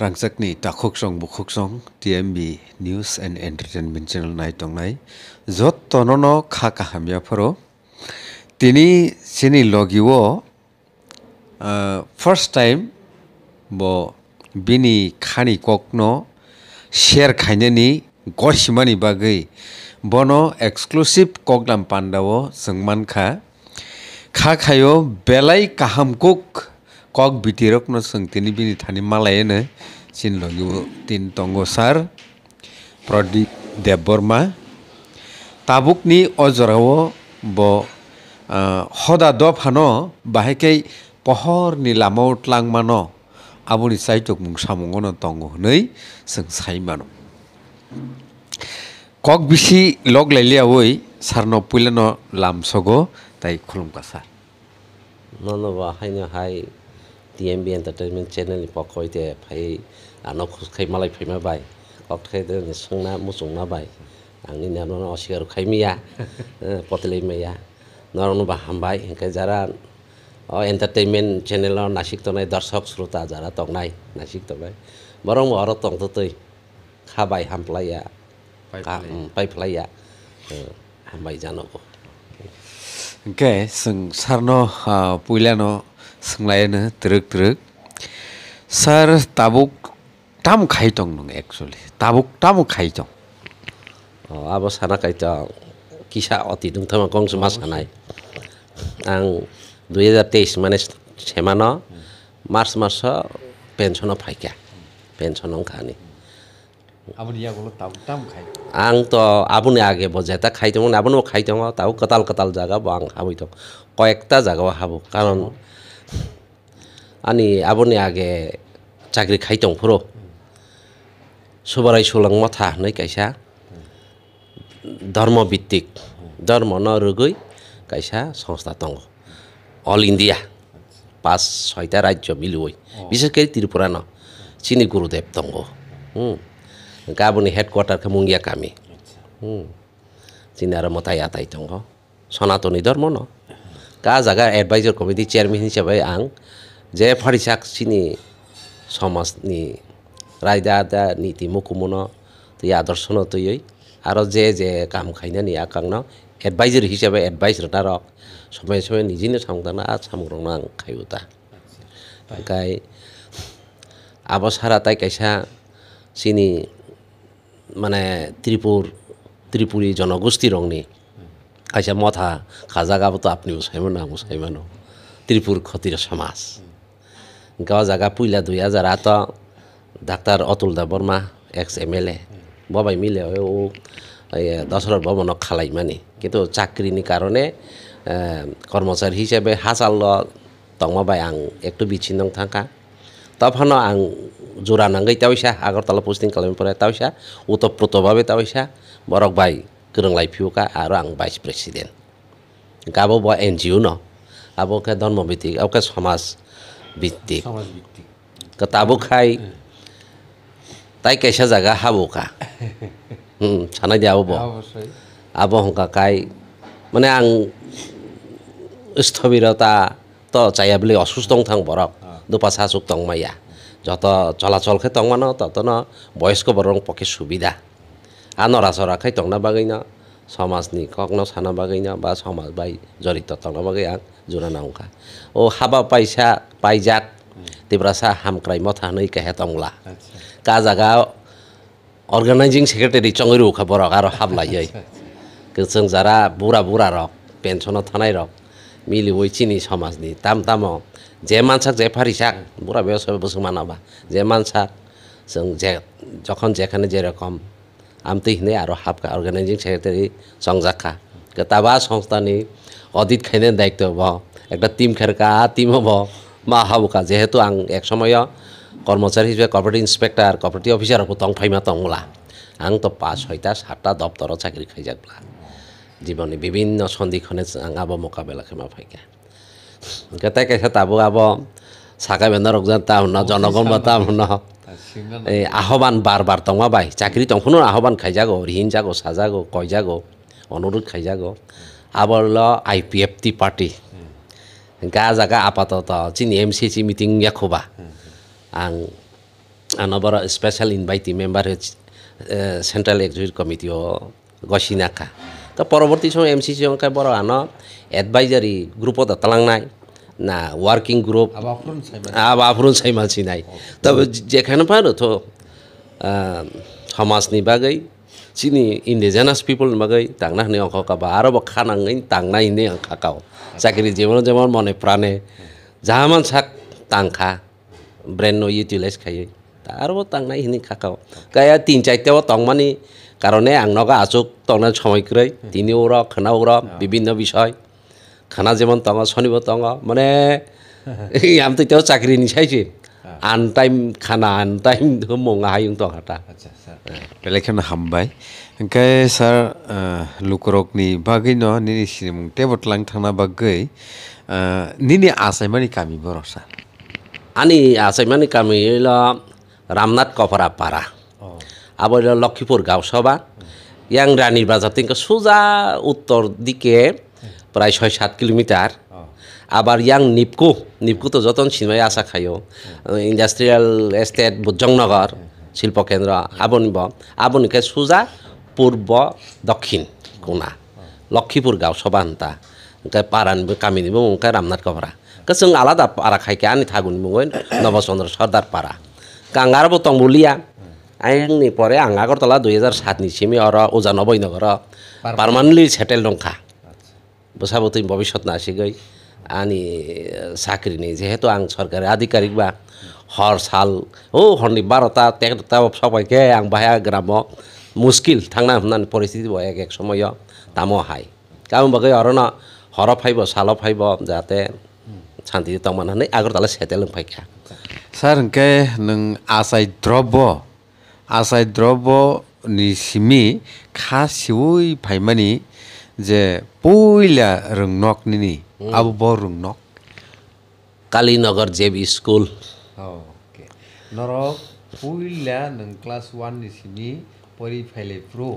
rangchakni takhok song bukhok song tmb news and entertainment channel nai tongnai jot tonono kha kahamya phoro tini sini logiwo first time bo bini khani kokno share khaine ni gosimani bagai bono exclusive koklam pandao sangman kha kha khayo belai kaham kok কক বিতিরক নসং তিনি বিনি Thani মালায় না scene লগি তিন টঙ্গো সার প্রদীপ দেববর্মা তাবুক নি অজরাও ব সদা দ ফান বাহেকে পহর নিলাম উঠলাং মান আবুনি সাইটক মুং সামুঙ্গ টঙ্গ হই সাই মান কক বিশি লগ লাইলিয়া ওই সারন পুইলেন লামসগো তাই খুলমকা সার ননবা হাইনে হাই টিএমবি এন্টারটেইনমেন্ट चैनलनि পক্ষ হইতে ভাই আনাव खुसखाय मालाय फैमाबाय अख्रायदो सोंना मुसंनाबाय आंनि नामानो असिगार खायमिया पटेलैमाया नरनोबा हामबाय ओंखाय जारा एन्टारटेइनमेन्ट चेनेलाव नासिक तनाय दर्शक श्रोता जारा तंनाय नासिक तंनाय बरं अर तंततै खाबाय हामफ्लाया पाइफ्लाया हामबाय जानांगौ ओंखाय जों सारन' पुइलान' सोंलायानो द्रोग द्रोग सार ताबुक ताम खाइ दं नों एक्सुअलि ताबुक ताम खाइ दं आब' साना खाइदा किसा अति दंथामा गंस मा सानाय आं दुई हाजार तेइस माने सेमान मार्च मार्च पेन्सनाव फायखा पेन्सन खानि आं तो आबुनि आगे बजेता खाइदोंमोन आबुनो खाइदों তাও কতাল কতাল জায়গা বাং হাবই দं কয়েকটা জায়গাও হাবো কারণ 아니 아버님에게 자기를 가이동 프로 소바라이 সুলং 마타 নই 가이샤 ধর্ম ভিত্তিক ধর্ম নরগই কাইসা সংস্থা তঙ্গ অল ইন্ডিয়া পাঁচ ছয়টা রাজ্য মিলুই বিশেষ করে ত্রিপুরা ন চিনি গুরুদেব তঙ্গ হুম গাবনি হেডকোয়ার্টার মুঙ্গিয়া কামি হুম চিনি আর মতাই আতাই তঙ্গ সনাতনী ধর্ম ন কা জায়গা এডভাইজার কমিটি চেয়ারম্যান হিসাবে আং जे समाजनि रायदा आदा नीति मुकुमन तै आदर्शन तैयै आरो जे जे काम खायनानि आकांन एडभाइजर हिसाबै एडभाइस रोना रक समय समय निजिनो सामदाना आ सामग्रंना आं खायुता ओंखाय आब' सारा ताइ कायसा सिनि माने त्रिपुर त्रिपुरि जनगोष्ठी रंनि खायसा मथा खाजागाबोथ' आपनिबो सायमोन आंबो सायमानो त्रिपुर खतिर समाज গাঁও জায়গা পুইলা দুই হাজার আত ডাক্তার অতুল দা Barma ex M L A বাবাই মিলে ও দশরথ ভবনক খালাই মানে কিন্তু চাকরিনি কারণে কর্মচারী হিসেবে হাসাল তংমাবাই আং একটু বিচ্ছিন্ন থাকা তখনও আং জোড়া নাঙ্গাই তাওইসা আগরতলা পোস্টিং খালামে পরে তাওইসা ওতপ্রোতভাবে তাওইসা বরক বাই গ্রংলাই ফিউকা আর আং ভাইস প্রেসিডেন্ট গাবো বা এনজিও ন আবকে ধর্মভিত্তিক আবকে সমাজ ভিত্তিক তাবু খাই হ্যাঁ। তাই কেসা জায়গা হাবুকা হুম সানাই দিয়ে আবো হ্যাঁ, আবো হঙ্কা কাই মানে আং স্থবিরতা তো চাইয়া বলে অসুস্থ থাং বরক হ্যাঁ। দুপা সাসুক তং মাইয়া যত চলাচল খে তং মানো তত ন বয়স্ক বরং পক্ষে সুবিধা আর নড়াচড়া খাই তং না বাগাই না समाजनि ककन सानाबागैना बा समाज बाय जरित तंनाबागै आं जुना नांखा अ हाबा पैसा पाइजाक तिब्रासा हामक्राय मथानै केहे तंला काजागा अर्गानाइजिं सेक्रेटारि चङैरु उखा बरक आरो हाबलायै जों जारा बुरा बुरा रक पेन्सनाव थानाय रक मिलिवै चिनि समाजनि ताम तामाव जे मानसाक जे फारिसाक बुरा बेयाव सबै बोसोर मानाबा जे मानसाक जों जे যখন যেখানে যেরকম আমি হিনে আর आरो हाबखा সেক্রেটারি सेक्रेटारि संजाखा সংস্থা নি অদিত खायनो দায়িত্ব ब একটা টিম খেরকা টিম হব মা হাবুকা যেহেতু আং এক সময় কর্মচারী হিসেবে কর্পোরেটিভ ইন্সপেক্টর কর্পোরেটিভ অফিসার হব তং ফাইমা তংলা আং তো পাঁচ ছয়টা সাতটা দপ্তর চাকরি খাই যাকলা জীবনে বিভিন্ন সন্ধিক্ষণে আং আবো মোকাবেলা খেমা ফাইকা তাই কেসে তাবো আবো সাকা বেন্দর তা হন জনগণ বা তা হন আহ্বান বারবার তঙাবাই চাকরি তখনও আহ্বান খাইজাগো রিহিন যাগো সাজাগো কয়জাগো অনুরোধ খাইজাগো আবার ল I P F T party গা জাগা আপাতত চিনি এম সি সি মিটিং খোবা আং আনাবার special invitee member central executive committee ও গসিনাকা তো পরবর্তী সময় এম সি সি বড় আন এডভাইজারি গ্রুপত নাই না ওয়ার্কিং গ্রুপ আব আফরুন সাইমাল সিনাই তবে যেখানে পারো তো সমাজনি বাগৈ চিনি ইন্ডিজেনাস পিপল বাগৈ তাंना होनो অঙ্কা गाबा आरोबाव खानाङै तांनायनि आं खाकाव চাকরি যেমন যেমন মনে প্রাণে যাহামান সাক তাংখা ব্রেন্ড ইউটিলাইজ খাयो আরও তাংনাই হিনি খাকাও গায়া তিন চারটেও তংমানি কারণে আংনগা আচুক তংনা সময়ক্রৈ তিনি ওর খনা ওর বিভিন্ন বিষয় খানা যেমন তঙ শনিবার তঙ মানে আমি তো এটাও চাকরি নিচাইছে আন টাইম খানা আন টাইম মঙ্গা হাইং তো আচ্ছা, আচ্ছা। হাঁটা বেলেগখান হামবাই ওঙ্কাই স্যার লুকরকনি বাকি ন নিনি সিনেমুং টেবটলাং থানা বাকি নিনি আসাইমানি কামি বড় স্যার আনি আসাইমানি কামি হইল রামনাথ কপরা পাড়া আবার লক্ষ্মীপুর গাঁও সভা ইয়াং রানীর বাজার তিনকে সোজা উত্তর দিকে প্রায় ছয় সাত কিলোমিটার আবার ইয়াং নিপকু নিপকু তো যতন সিনেমায় আশা খাইও ইন্ডাস্ট্রিয়াল এস্টেট জংনগর শিল্পকেন্দ্র আবনিব আবনিকে সোজা পূর্ব দক্ষিণ কোনা লক্ষ্মীপুর গাঁও সবান্তা পারান কামি নিব ওকে রামনাথ কবরা जों আলাদা पारा খাইকে আনি থাকুন मुङै नबचन्द्र सरदार पारा गांगारबो तंबुलिया आंनि परे आं আগরতলা দুই হাজার সাত নিশিমি অর ওজা নবৈনগর পারমানলি সেটেল দंखा বসাবো তুমি ভবিষ্যৎ না শিখই আনি চাকরি নেই যেহেতু আং সরকারি আধিকারিক বা হর সাল ও হরনি বারোটা তেরোটা সবাইকে আং বাহায়া গ্রাম মুশকিল থাংনা হুনান পরিস্থিতি বয় এক এক সময় তামো হাই কারণ বাকি অরণ হর ফাইব সাল ফাইব যাতে শান্তি তমান হই আগর তালে সেটেল ফাইকা স্যার কে নং দ্রব্য আসাই দ্রব্য নিসিমি খা সিউই ফাইমানি যে পইলা রংনক নিনি আবু বড় রংনক কালীনগর জেব স্কুল নরক পইলা নং ক্লাস ওয়ান নিসিনি পরি ফাইলে প্রো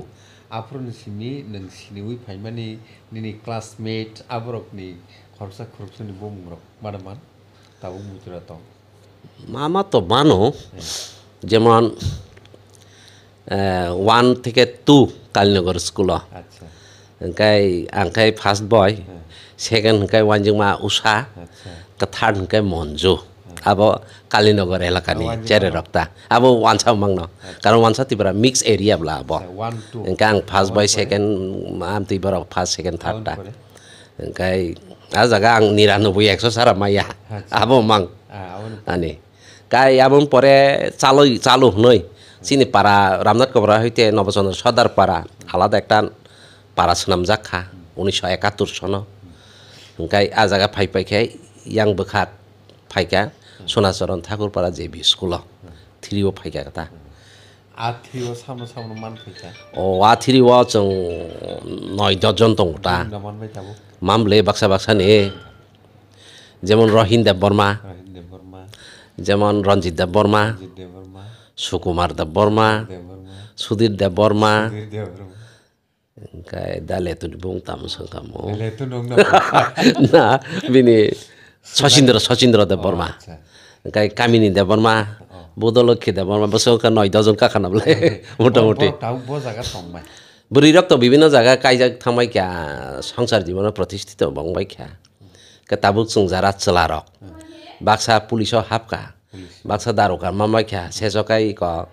আপ্র নিসিনি নং সিনিউই ফাইমানি নিনি ক্লাসমেট আবরকনি খরসা খরসনি বমরক মারামান তাবু মুতুরা তং মামা তো মানো হ্যাঁ। যেমন ওয়ান থেকে টু কালীনগর স্কুল আচ্ছা hengkai angkai fast boy second hengkai wanjingma usha আচ্ছা। আচ্ছা। ta third hengkai monju abo কালীনগর এলাকা নিয়ে চেরে রক্তা আবো ওয়ানসা মাংনো কারণ ওয়ানসা তিবরা মিক্স এরিয়া বলা আবো ইনকা আং ফার্স্ট বাই সেকেন্ড আম তিবরা ফার্স্ট সেকেন্ড থার্ডটা ইনকাই আ জায়গা আং নিরানব্বই একশো সারা মাইয়া আবো মাং আনি কাই আবন পরে চালই চালু নই চিনি পাড়া রামনাথ কবরা হইতে নবচন্দ্র সদার পাড়া আলাদা একটা पारासनामजाखा उन्निसश एकात्तर सन ओंखाय आजागा फायफायखाय यांबो खा फायखा सनाचरन ठाकुरपारा जे बि स्कुलाव थ्रिअ फायखा खोथा आथिरियाव सामनो सामनो मानफैखा अ आथिरियाव जों नय दसजन दं दा मामले बाक्सा बाक्सानि যেমন রহিন দেব বর্মা যেমন রঞ্জিত দেব বর্মা সুকুমার দেব বর্মা সুধীর দেব বর্মা अेतुब ता मसँग सचिन्द्र देवबर्मा अमिनी देवबर्मा बदलक्षी देवर्मा बय डजन कलै मुी जग्गा बढी रक्त विभिन्न जगा क्या संसार जीवन प्रतिस्थित बिया तजारा चलाख बाक्सा पुलिस हाफका baksa darukan mama kya se so kai ko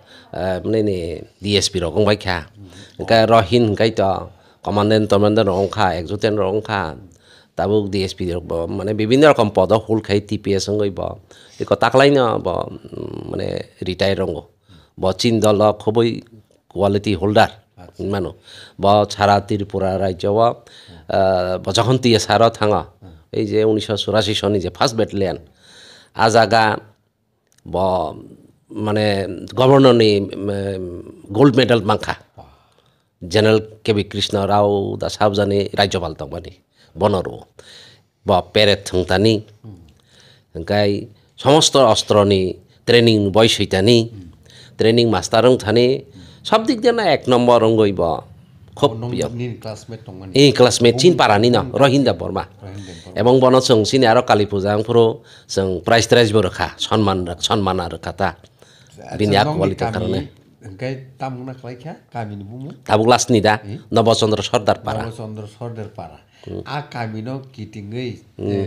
mne ni dsp ro kong bai kya ka rohin kai to commandant commandant rong kha exuten rong kha tabuk dsp ro মানে বিভিন্ন রকম পদ হুল খাই টিপিএস গই ব এ কথা কলাই না ব মানে রিটায়ার রঙ্গ ব চীন দল খুবই কোয়ালিটি হোল্ডার মানুহ ব সারা ত্রিপুরা রাজ্য ব যখন তিয়ে সার থাঙ এই যে উনিশশো চুরাশি সনি যে ফার্স্ট ব্যাটালিয়ান আজাগা 뭐 ગવર્નરની গোল্ড মেডেল মাংখা general K B Krishna Rao দা সাহেবজানি ৰাজ্যপাল তংবানি বনৰু ব পেরেট থংতানি গাই সমস্ত অস্ত্রনি ট্রেনিং বয়স হইতানি ট্রেনিং মাস্টারং থানি সব দিক দিয়ে না এক নম্বর অঙ্গই বা eh kelas metin para nino rohinda borma emang bono seng sini aro kali pujang pro seng price tres borokha son man rak son mana rak kata wali kualitas ya karena Engkai tamu nak lagi ya kami ini bumi. Tabung las nih dah. Nomor sonder para. Nomor sonder shorter para. Hmm. A kami no kitingui. Hmm. Eh,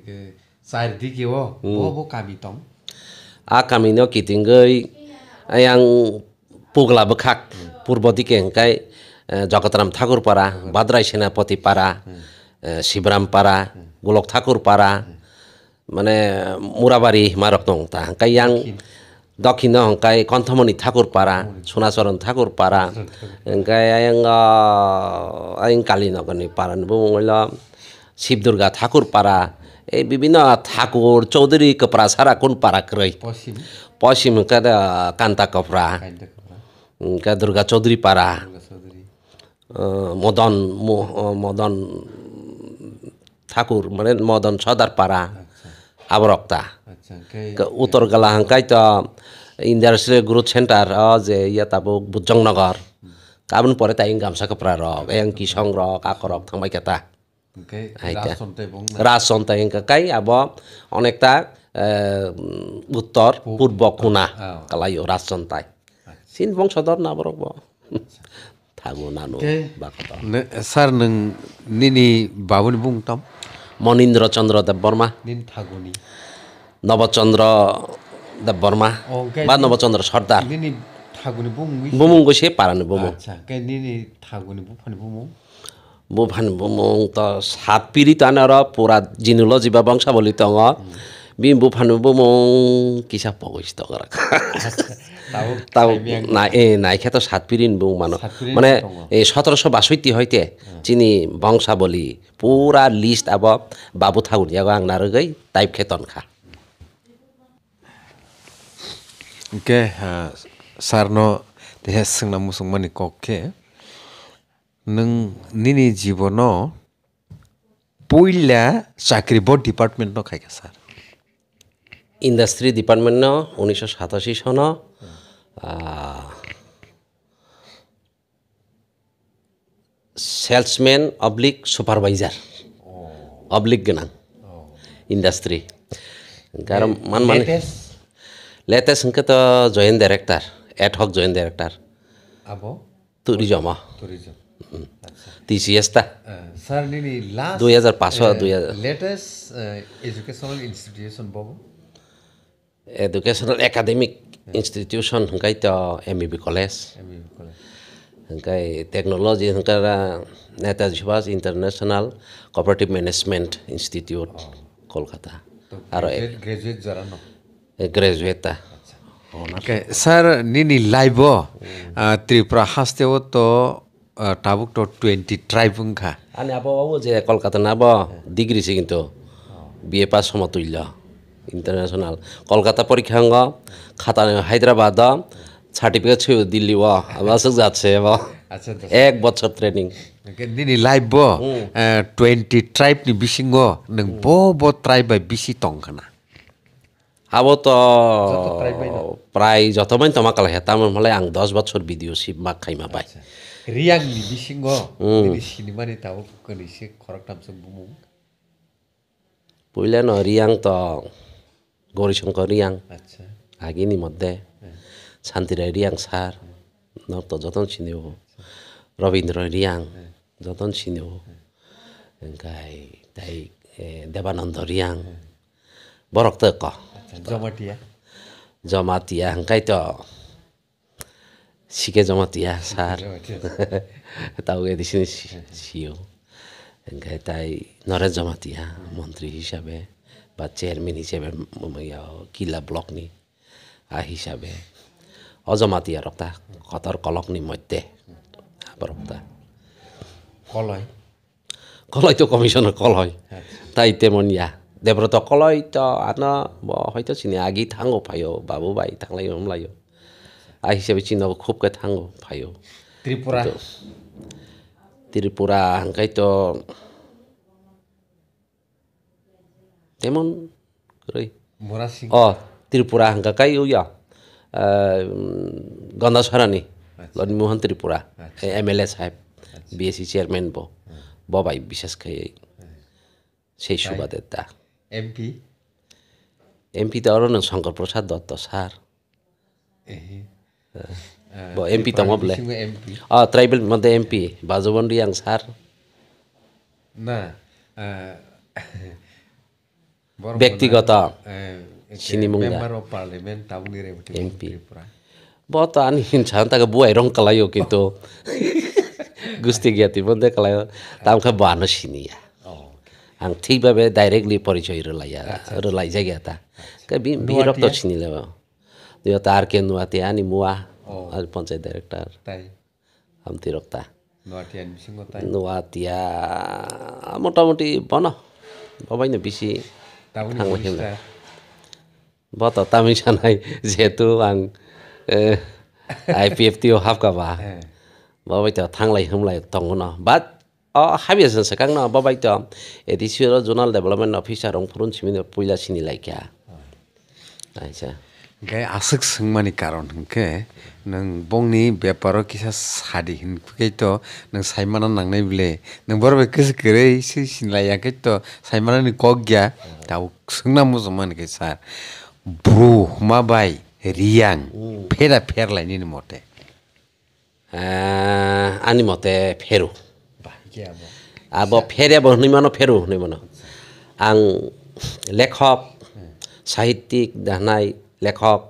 eh, sair di kiwo. Bo hmm. bo kami tom. A kami no kitingui. Yang pugla bekhak purbo dike জগতরাম Thakurpara বাদরাই সেনাপতি পাড়া শিবরাম পাড়া গোলক ঠাকুর পাড়া মানে মুরাবাড়ি মারকং তাহাঙ্কাই young দক্ষিণ হংকাই কন্থমণি ঠাকুর পাড়া সোনাচরণ ঠাকুর পাড়া ওঙ্কাই আয়ঙ্গ আইং কালীনগরনি পাড়া বলল শিবদুর্গা ঠাকুর পাড়া এই বিভিন্ন ঠাকুর চৌধুরী কপড়া সারা কোন পাড়া ক্রয় পশ্চিম কান্তা কপড়া দুর্গা চৌধুরী পাড়া মদন মদন ঠাকুর মানে মদন সদার পাড়া আচ্ছা। আবরক্তা আচ্ছা, উত্তর হাঙ্কাই তো ইন্ডিয়ার গ্রোথ সেন্টার যে ইয়া তাবো বুজংনগর কাবন পরে তাই গামছা কাপড়া রক এং কি সংগ্রহ কাকরক থামাই কেতা রাজন সন্তাই কাই আব অনেকটা উত্তর পূর্ব কোনা কালাই রাজন সন্তাই আচ্ছা। সিন বংশধর না বরক thango nano bakoto ne Manindra চন্দ্র দেব বর্মা নবচন্দ্র দেব বর্মা বা নবচন্দ্র সর্দার বুমুং গৈছে পারানি বুমুং আচ্ছা, বুফান বুমুং তো সাত পিড়ি তানর পুরা জিনুল যা বংশাবলী তঙ বি বুফানু বুমুং কিসা পগৈছে তঙ তাও না এ নাইখা তো সাতপিরিন বউ মানো মানে এই সতেরোশো বাষট্টি হইতে হ্যাঁ। চিনি বংশাবলী পুরা লিস্ট আব বাবু থাকুন ইয়াগো আংনার নারগৈ টাইপ খেতন খা কে সারন তেহে সোনা মুসংমানি কক্ষে নং নিনি জীবন পইলা চাকরি বোর্ড ডিপার্টমেন্ট ন খাইকা স্যার ইন্ডাস্ট্রি ডিপার্টমেন্ট উনিশশো সাতাশি সন হ্যাঁ। सेल्समेन अब्लिक सुपारभाइजार अब्लिक गोनां इन्डास्ट्रि कारण मान माने लेटेस्ट होंखो तो जॉइंट डायरेक्टर एट हक जॉइंट डायरेक्टर अब टूरिज्म टूरिज्म টিসিএস তা স্যার নিনি লাস্ট 2005 2000 লেটেস্ট এডুকেশনাল ইনস্টিটিউশন বাবু এডুকেশনাল একাডেমিক ইনস্টিটিউশন হাই তো এম বি কলেজ হাই technology Netaji Subhash international cooperative management institute Kolkata আর গ্রেজুয়েট স্যার নিনি লাইভ ত্রিপুরা হাস্তেও তো টাবুক তো টুয়েন্টি ট্রাইব আনি আবহাওয়া যে কলকাতা নাব ডিগ্রিছে কিন্তু বিএ পাস সময় তুললা ইন্টারন্যাশনাল কলকাতা পরীক্ষাঙ্গ খাতা হায়দ্রাবাদ সার্টিফিকেট ছিল দিল্লি ও আবাসক যাচ্ছে আচ্ছা এক বছর ট্রেনিং দিনি লাইভ ব টুয়েন্টি ট্রাইবনি বিসিঙ্গ নং ব ব ট্রাইব বাই বিসি টংখানা আবো তো প্রায় যতমানি তোমাকাল হেতাম হলে আং দশ বছর বিডিও সিমা খাইমা পাই রিয়াংনি বিসিঙ্গ সিনেমানি তাও কনিসে খরক নামসং বুমুং পইলে ন রিয়াং তো গৌরীশঙ্কর রিয়াং আগিনি মধ্যে শান্তিরায় রিয়াং স্যার নর্ত যতন সিনেহ রবীন্দ্র রিয়াং যতন সিনেহ গাই তাই দেবানন্দ রিয়াং বরক্ত তো জমাটিয়া জমাতিয়া হাঙ্কাই তো শিখে জমাতিয়া স্যার তাও এদিন সিও তাই নরেশ জমাতিয়া মন্ত্রী হিসাবে বা চেয়ারম্যান হিসেবে কিলা ব্লকনি হিসাবে অজমাতিয়া রক্তা কতর কলকনি মধ্যে রক্তা কলয় কলয় তো কমিশনের কলয় আচ্ছা। তাই তেমন ইয়া দেব্রত কলয় তো আন হয়তো চিনি আগি থাঙ্গো ফাইও বাবু বাই থাংলাই হমলাইও আ হিসাবে চিনাবো খুবকে থাঙ্গো ফাইও ত্রিপুরা ত্রিপুরা হাঙ্কাই তো তেমন rei morasi oh tripura hangka kai uya oh eh, ganda sarani lani mohan tripura সাহেব বিএসি চেয়ারম্যান বো বাবাই বিশেষ করে সেই সুবাদে এমপি এমপি তো অরণ্য শঙ্কর প্রসাদ দত্ত স্যার এমপি তম বলে ট্রাইবেল মধ্যে এমপি বাজবন্ডি আং স্যার না ব্যক্তিগত এমপি বর্তমান ইনসান তাকে বুয়াই রং কালাইও কিন্তু গুস্তি জ্ঞাতির মধ্যে কালাইও তামখা বানো সিনিয়া আং ঠিকভাবে ডাইরেক্টলি পরিচয় রোলাইয়া রোলাই জায়গা তা বি রক্ত ছিনিলে দিও তার কে নুয়াতে আনি মুয়া আর পঞ্চায়েত ডাইরেক্টর আমতি রক্তা নুয়াতিয়া মোটামুটি বন ভবাই না বেশি বতৰ তামি চানাই যিহেতু আং আই পি এফ টি অ' হাফগাবা বাবাইটো থাংলাই হামলাই দঙ ন বাট অ হাবি আছে চেকাং ন বাবাইটো এডিচিঅ'ৰ জোনাল ডেভেলপমেণ্ট অফিচাৰ ৰংপুৰ চিমিনি পইলা চিনি লাইকিয়া আচ্ছা g a a s s k gay आसक सोंमानि n ा र न हिंखे नों i ं न ि a े प ा र ो किसा स ा n ि हिनखैथ' नों साइमाना नांनाय बिले नों बरबे गोसो गोरै सिनलायाखैथ' स ा m म ा न ा न ि कक ग a य ा u ा उ सोंना मोजमानखै a ा र ब्रु माबाय र ि य e ं फेरा फ े र ल n य न ि मते आनि मते फेरु अ a फेरिया बहनिमानो फेरु हनिमानो आं लेखक साहित्यिक दानाय लेखक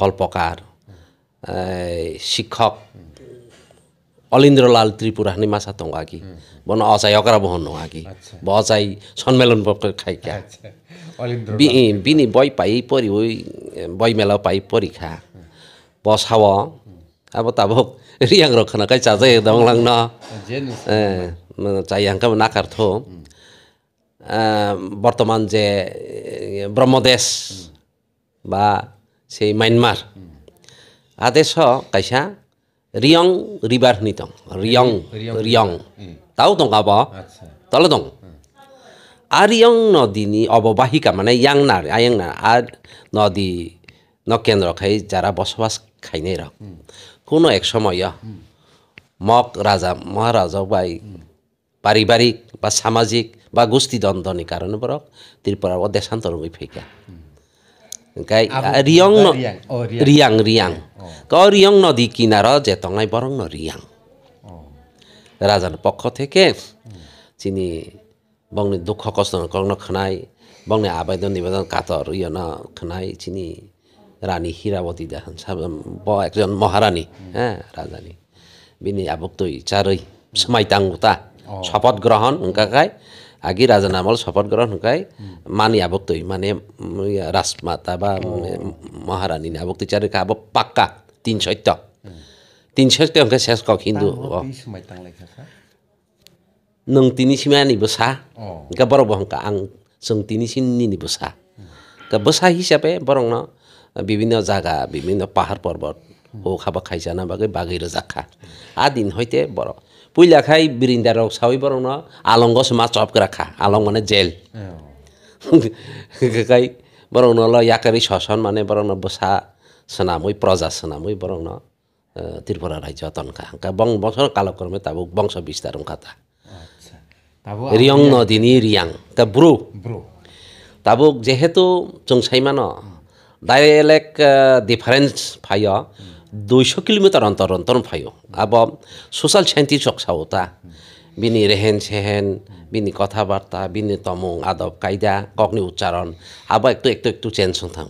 गल्पकार शिक्षक अलिन्द्रलाल त्रिपुरा माछा थौँ कि भ न अचाइ अग्र बोहन हुँ कि बचाइ सम्मेलन खाइकनी बै पाइ परिवै बैमेला पा परिखा बस अब ताभोङ रखनकै चाजै हेर्दाङ्क चाहि हाङकै नाकार थो वर्तमान जे ब्रह्मदेश বা সেই মায়ানমার আদেশ কাইসা রিয়ং রিবার নিতং রিয়ং রিয়ং তাও দং আব তল দং আর ইয়ং নদীনি অববাহিকা মানে না আয়ং না আর নদী ন কেন্দ্র খাই যারা বসবাস খাইনে রক কোনো এক সময় মক রাজা মহারাজা বাই পারিবারিক বা সামাজিক বা গোষ্ঠী দ্বন্দ্ব নি কারণে বরক Tripura দেশান্তর ফেকা Okay. Ah, riang no, riang. Oh, riang. নদী কিনারা জেতঙায় বরং রিয়াং রাজার পক্ষ থেকে চিনি বংনি দুঃখ কষ্ট কর্ণ খানাই বংনি আবেদন নিবেদন কাতর ইয় না খানাই চিনি রানী হীরাবতী দেখান একজন মহারানী হ্যাঁ রাজানী বিনি আবুক তুই চারই সামাইতাঙ্গুতা শপথ গ্রহণ কাকায় আগে রাজনামল শপথ গ্রহণ হুকাই মানি আবক্তই মানে রাজমাতা বা মহারানী আবক্তি চারি খাব পাক্কা তিন সত্য তিন সত্য হুকাই শেষ কক হিন্দু নিনি সিমা নিব সাহ বড় বহংকা আং সঙ্গ তিন নিব সাহ বসা হিসাবে বরং বিভিন্ন জায়গা বিভিন্ন পাহাড় পর্বত হোক হাবা খাইজানা বাকে বাগে রাজাকা আদিন হইতে বড় পইলা খাই বিরিন্দার সাবই বরং আলঙ্গ সমা চপ রাখা আলং মানে জেল খাই বরং ইয়াকারি শসন মানে বরং বসা সোনামই প্রজা সোনামই বরং ত্রিপুরা রাজ্য তনকা হাঙ্কা বং বংশ কালক্রমে তাবু বংশ বিস্তার কথা আচ্ছা। রিয়ং নদিনী রিয়াং তা ব্রু তাবু যেহেতু চংসাইমান ডাইরেক্ট ডিফারেন্স ফাইয় दुई কিলোমিটার অন্তর অন্তর ফাইও भयो সোশ্যাল सोसल सान्ति सक्छ हो त बिनि रेहेन सेहेन बिनि कथाबार्ता बिनि तमुङ आदब কগ্নি উচ্চারণ আবার একটু একটু একটু চেঞ্জ হতাম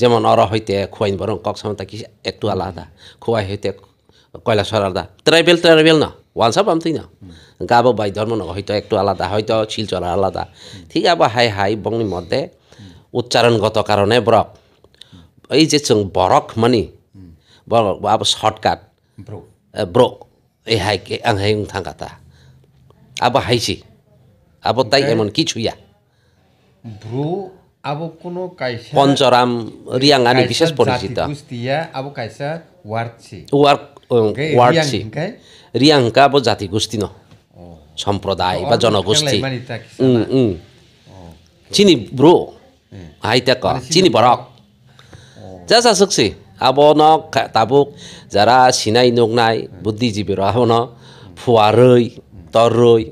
যেমন অর হইতে খুয়াইন বরং কক সমতা কি একটু আলাদা খুয়াই হইতে কয়লা সরাদা ট্রাইবেল ট্রাইবেল না ওয়ান সব আমি না গাবো বাই ধর্ম না হয়তো একটু আলাদা হয়তো শিলচরা আলাদা ঠিক আবার হাই হাই বংনির মধ্যে উচ্চারণগত কারণে ব্রক ओइ जों बरक मानि बरक बाबो सर्टकाट ब्र ब्र ए हाय आं हाय थांगाता আবার হাইছি আবার তাই এমন কি ছুইয়া ব্রু আবো কোনো কাইসা পঞ্চরাম রিয়াঙ্গানি বিশেষ পরিচিত কুস্তিয়া আবো কাইসা ওয়ার্চি ওয়ার ওয়ার্চি রিয়াঙ্কা আবো জাতি গোষ্ঠী ন সম্প্রদায় বা জনগোষ্ঠী চিনি ব্রো হাইতে ক মানে চিনি বরক जा सकसी आबनो ताबुक जारा सिनाय नंनाय बुद्धिजीबीर आबनो ফুয়ারই তরই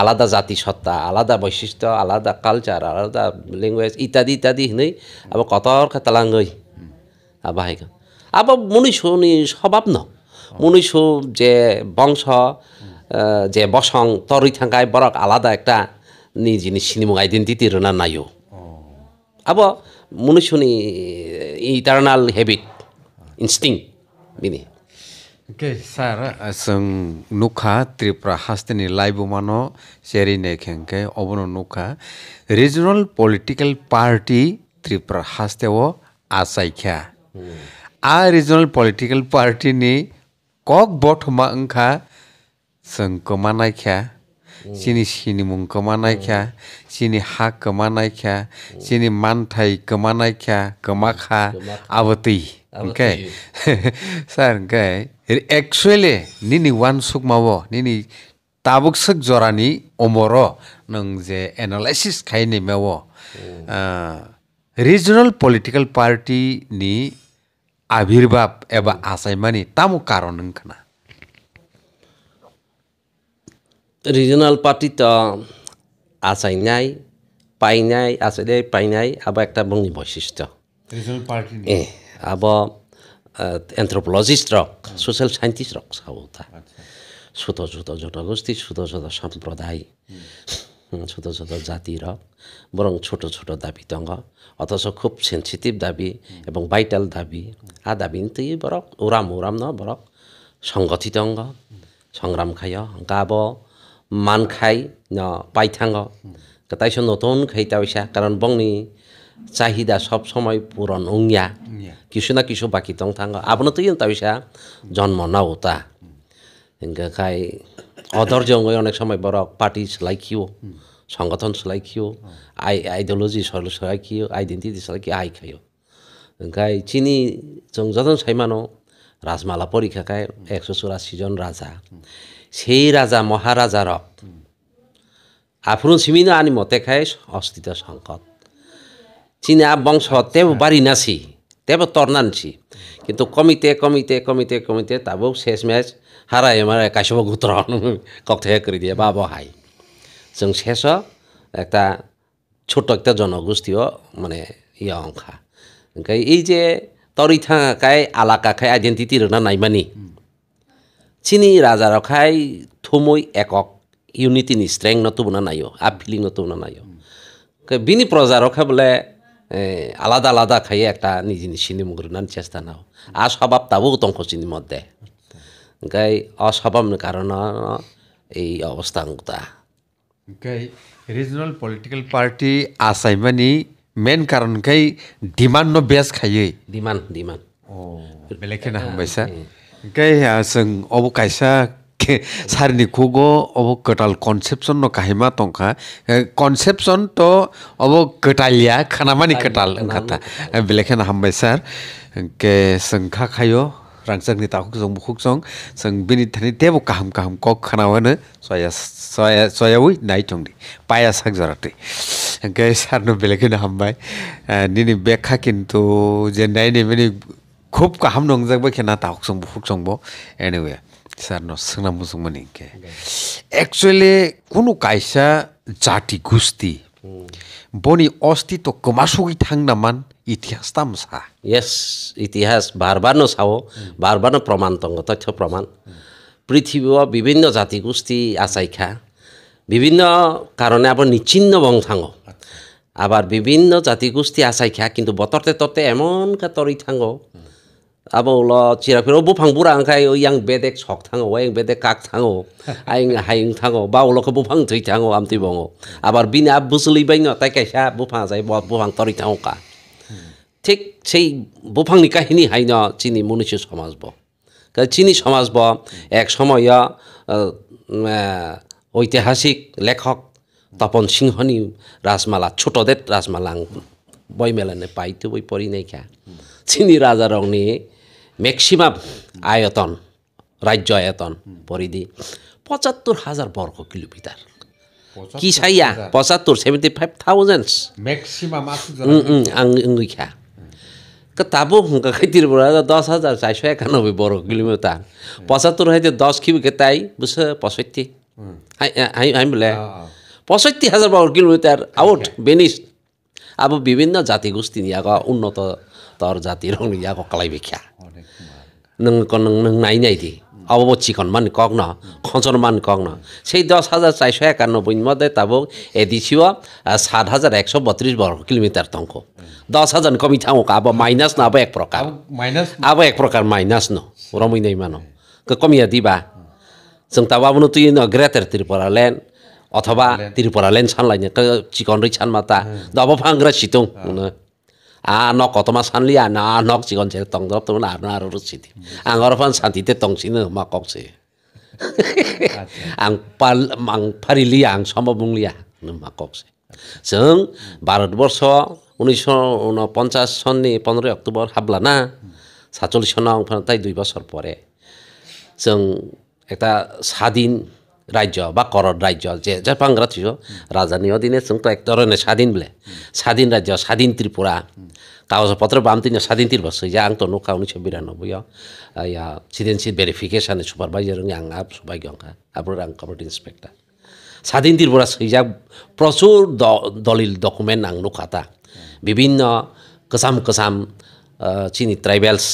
আলাদা জাতি সত্তা আলাদা বৈশিষ্ট্য আলাদা কালচার আলাদা ল্যাঙ্গুয়েজ ইত্যাদি ইত্যাদি হিনই আবার কত খেতালাঙ্গই আবাহিক আবার মনুষ্য স্বভাব ন মনুষ্য যে বংশ যে বসং তরই থাকায় বরক আলাদা একটা নি জিনিস সিনেমা আইডেন্টিটি রা নাইও আবার मनुष्यनि इटर्नल हेबिट इन्स्टिङ बिनि के सार नुखा त्रिपुरा हास्तिनि लाइबुमान सेरि नेखेङ्के अबन नुखा रिजनल पोलिटिकल पार्टी त्रिपुरा हास्ते हो आसाइख्या आ रिजनल पोलिटिकल पार्टीनि कक बटमा ओंखा सोंखोमा नायख्या सिनि सिनि मुंखमा नायख्या सिनि हा कमा नायख्या सिनि मानथाय कमा नायख्या कमाखा आबतै ओके सार गाय एक्चुअलि निनि वान सुक माबो निनि ताबुक सुक जरानि अमर नों जे एनालाइसिस खायनि मेवो रिजनल पलिटिकल पार्टिनि आबिर्भाब एबा आसाइमानि तामु कारन नोंखोना রিজনাল পার্টি তো আসাই নাই পাই নাই আছে নাই পাই নাই আবার একটা বঙ্গি বৈশিষ্ট্য এ আব এন্থ্রোপোলজিস্ট রক সোশ্যাল সায়েন্টিস্ট রক সাবতা ছোট ছোট জনগোষ্ঠী ছোট ছোট সম্প্রদায় ছোট ছোট জাতির বরং ছোট ছোট দাবি তঙ্গ অথচ খুব সেন্সিটিভ দাবি এবং ভাইটাল দাবি আ দাবি তুই বরক ওরাম ওরাম ন বরক সংগঠিত অঙ্গ সংগ্রাম খাই গাব মান খাই পাইথাঙ্গ তাইসো নতুন খাইতে হইসা কারণ বংনি চাহিদা সব সময় পূরণ উংয়া কিছু না কিছু বাকি তং থাঙ্গ আপনার তো কিন্তু তাইসা জন্ম নাওতা ইংখাই অধৈর্য অনেক সময় বড় পার্টি লাইকিও সংগঠন সোলাইখিও আই আইডিওলজি সোলাইখিও আইডেন্টিটি সোলাইখিও আই খাইও ওখাই চিনি जों যতন সাইমানো রাজমালা পরীক্ষাকায় একশো চুরাশি জন রাজা সেই রাজা মহারাজা মহারাজার আফরুন সিমিন আনি মতে খায় অস্তিত সংকট চিনে আ বংশ তেব বাড়ি নাসি তেব তরনানছি কিন্তু কমিতে কমিতে কমিতে কমিতে তাবো শেষ ম্যাচ হারায় আমার একাশব গোত্র কথা করে দিয়ে বা বহাই जों শেষ একটা ছোট একটা জনগোষ্ঠীয় মানে ইয়া অংখা এই যে আলাকা খায় আইডেন্টিটি রা নাইমানি চিনি রাজা রখাই থুমই একক ইউনিটি নি স্ট্রেং নতুবনা নাইও আপ ফিলিং নতুবনা নাইও বিনি প্রজা রখা বলে আলাদা আলাদা খাই একটা নিজে নিশিনি মুগ্রুনান চেষ্টা নাও আর স্বভাব তাবো তঙ্ক চিনি মত গাই অস্বভাব কারণ এই অবস্থা তা গাই রিজনাল পলিটিক্যাল পার্টি আসাই মানে মেন কারণখাই ডিমান্ড ন বেস খাইয়ে ডিমান্ড ডিমান্ড ও বেলেগে না হামবাইছা Gai seng obo kaisa ke sari ni kugo obo kotal conception no kahima tongka eh, conception to obo ketalia khanamani ketal kata eh, bilekhen hambai sar ke seng sengkha khayo rangsang ni takuk song bukhuk song song bini thani tebo kaham kaham kok kana wane soya soya soya ui nai chongdi paya sak jarate ke sarno bilekhen hambai eh, nini bekha kintu je nai ni bini খুব কাহাম নংজাকবাই খেনা তাহক সংবো hook সংবো এনিৱে ন সোনা মুসংমানি কে actually কোনো কাইসা জাতি গোষ্ঠী বনি অস্তিত্ব কমাসুগি থাং নামান ইতিহাস তাম সা ইয়েস ইতিহাস বারবার ন চাও বারবার ন প্রমাণ তঙ্গ তথ্য প্রমাণ পৃথিৱী বিভিন্ন জাতি গোষ্ঠী আচাইখা বিভিন্ন কারণে আবার নিচ্ছিন্ন বংশাঙ্গ আবার বিভিন্ন জাতি গোষ্ঠী আচাইখা কিন্তু বতরতে ততে এমন কাতরি থাঙ্গ abo lo chira phiro bu phang bura angkai o yang bedek sok thango yang bedek kak thango aing haing thango ba lo ko bu phang thui thango amti bongo abar bina busli baingo tai kaisa bu phang sai bo bu phang tori thango ka ঠিক সেই বোফাংনি কাহিনী হাইন চিনি মনুষ্য সমাজ ব চিনি সমাজ ব এক সময় ঐতিহাসিক লেখক তপন সিংহনি রাজমালা ছোটদের রাজমালা বই মেলানে পাইতো বই পড়ি নাই খা চিনি রাজা রংনি ম্যাক্সিমাম আয়তন রাজ্য আয়তন পরিধি পঁচাত্তর হাজার বর্গ কিলোমিটার কি সাইয়া পঁচাত্তর সেভেন্টি ফাইভ থাউজেন্ড ম্যাক্সিমাম তাবো হুঙ্কা খাইতির বড় দশ হাজার চারশো একানব্বই বর্গ কিলোমিটার পঁচাত্তর হইতে দশ কিমি তাই বুঝছো পঁয়ষট্টি আমি বলে পঁয়ষট্টি হাজার বর্গ কিলোমিটার আউট আচ্ছা। বেনিস আবার বিভিন্ন জাতিগোষ্ঠী নিয়ে উন্নত তর জাতির নিয়ে কলাই বিখ্যা নং নং নং নাই নাই দি অবব চিকন মান কক ন খঞ্চন মান কক ন সেই দশ হাজার চারশো একানব্বই মধ্যে তাবো এদিছিও সাত হাজার একশো বত্রিশ বর্গ কিলোমিটার তঙ্ক দশ হাজার কমি থাকো আবো মাইনাস না আবো এক প্রকার মাইনাস আবো এক প্রকার মাইনাস ন রমই নাই মানো কমিয়া দিবা जों दाबाबोनो तुइ न ग्रेटर त्रिपुरालेण्ड अथवा त्रिपुरालेण्ड सानलायनो चिकन रै सानमाता दाबो ফাঙ্গ্রা सितुं 아너 고도마 산리 아나너 지금 제 동도 동은 아나로 시디 안거로판 산디테 동시는 막 꼭시 앙팔 망파리리 앙 সমবংলিয়া 막 꼭시 정 ভারতবর্ষ উনিশশো উনপঞ্চাশ সননি পনেরোই অক্টোবর হাবলানা সাতচল্লিশ সন তাই দুই বছর পরে जों একটা স্বাধীন রাজ্য বা করর রাজ্য যে যে বাংলা থিও রাজধানী অধীনে তো এক ধরনের স্বাধীন বলে স্বাধীন রাজ্য স্বাধীন ত্রিপুরা कागजपत्र बाम्तिन सादिन तिर बस्छ या आङ त नुखा उनी छ बिरानब्बे या सिदेन्सी भेरिफिकेसन सुपारभाइजार आं आप सबाइ गङ्खा हाम्रो आं कमिटी इन्सपेक्टर সাদিন তীরপরা সেইজা প্রচুর দলিল ডকুমেন্ট আং নুখাতা বিভিন্ন কসাম কসাম চিনি ট্রাইবেলস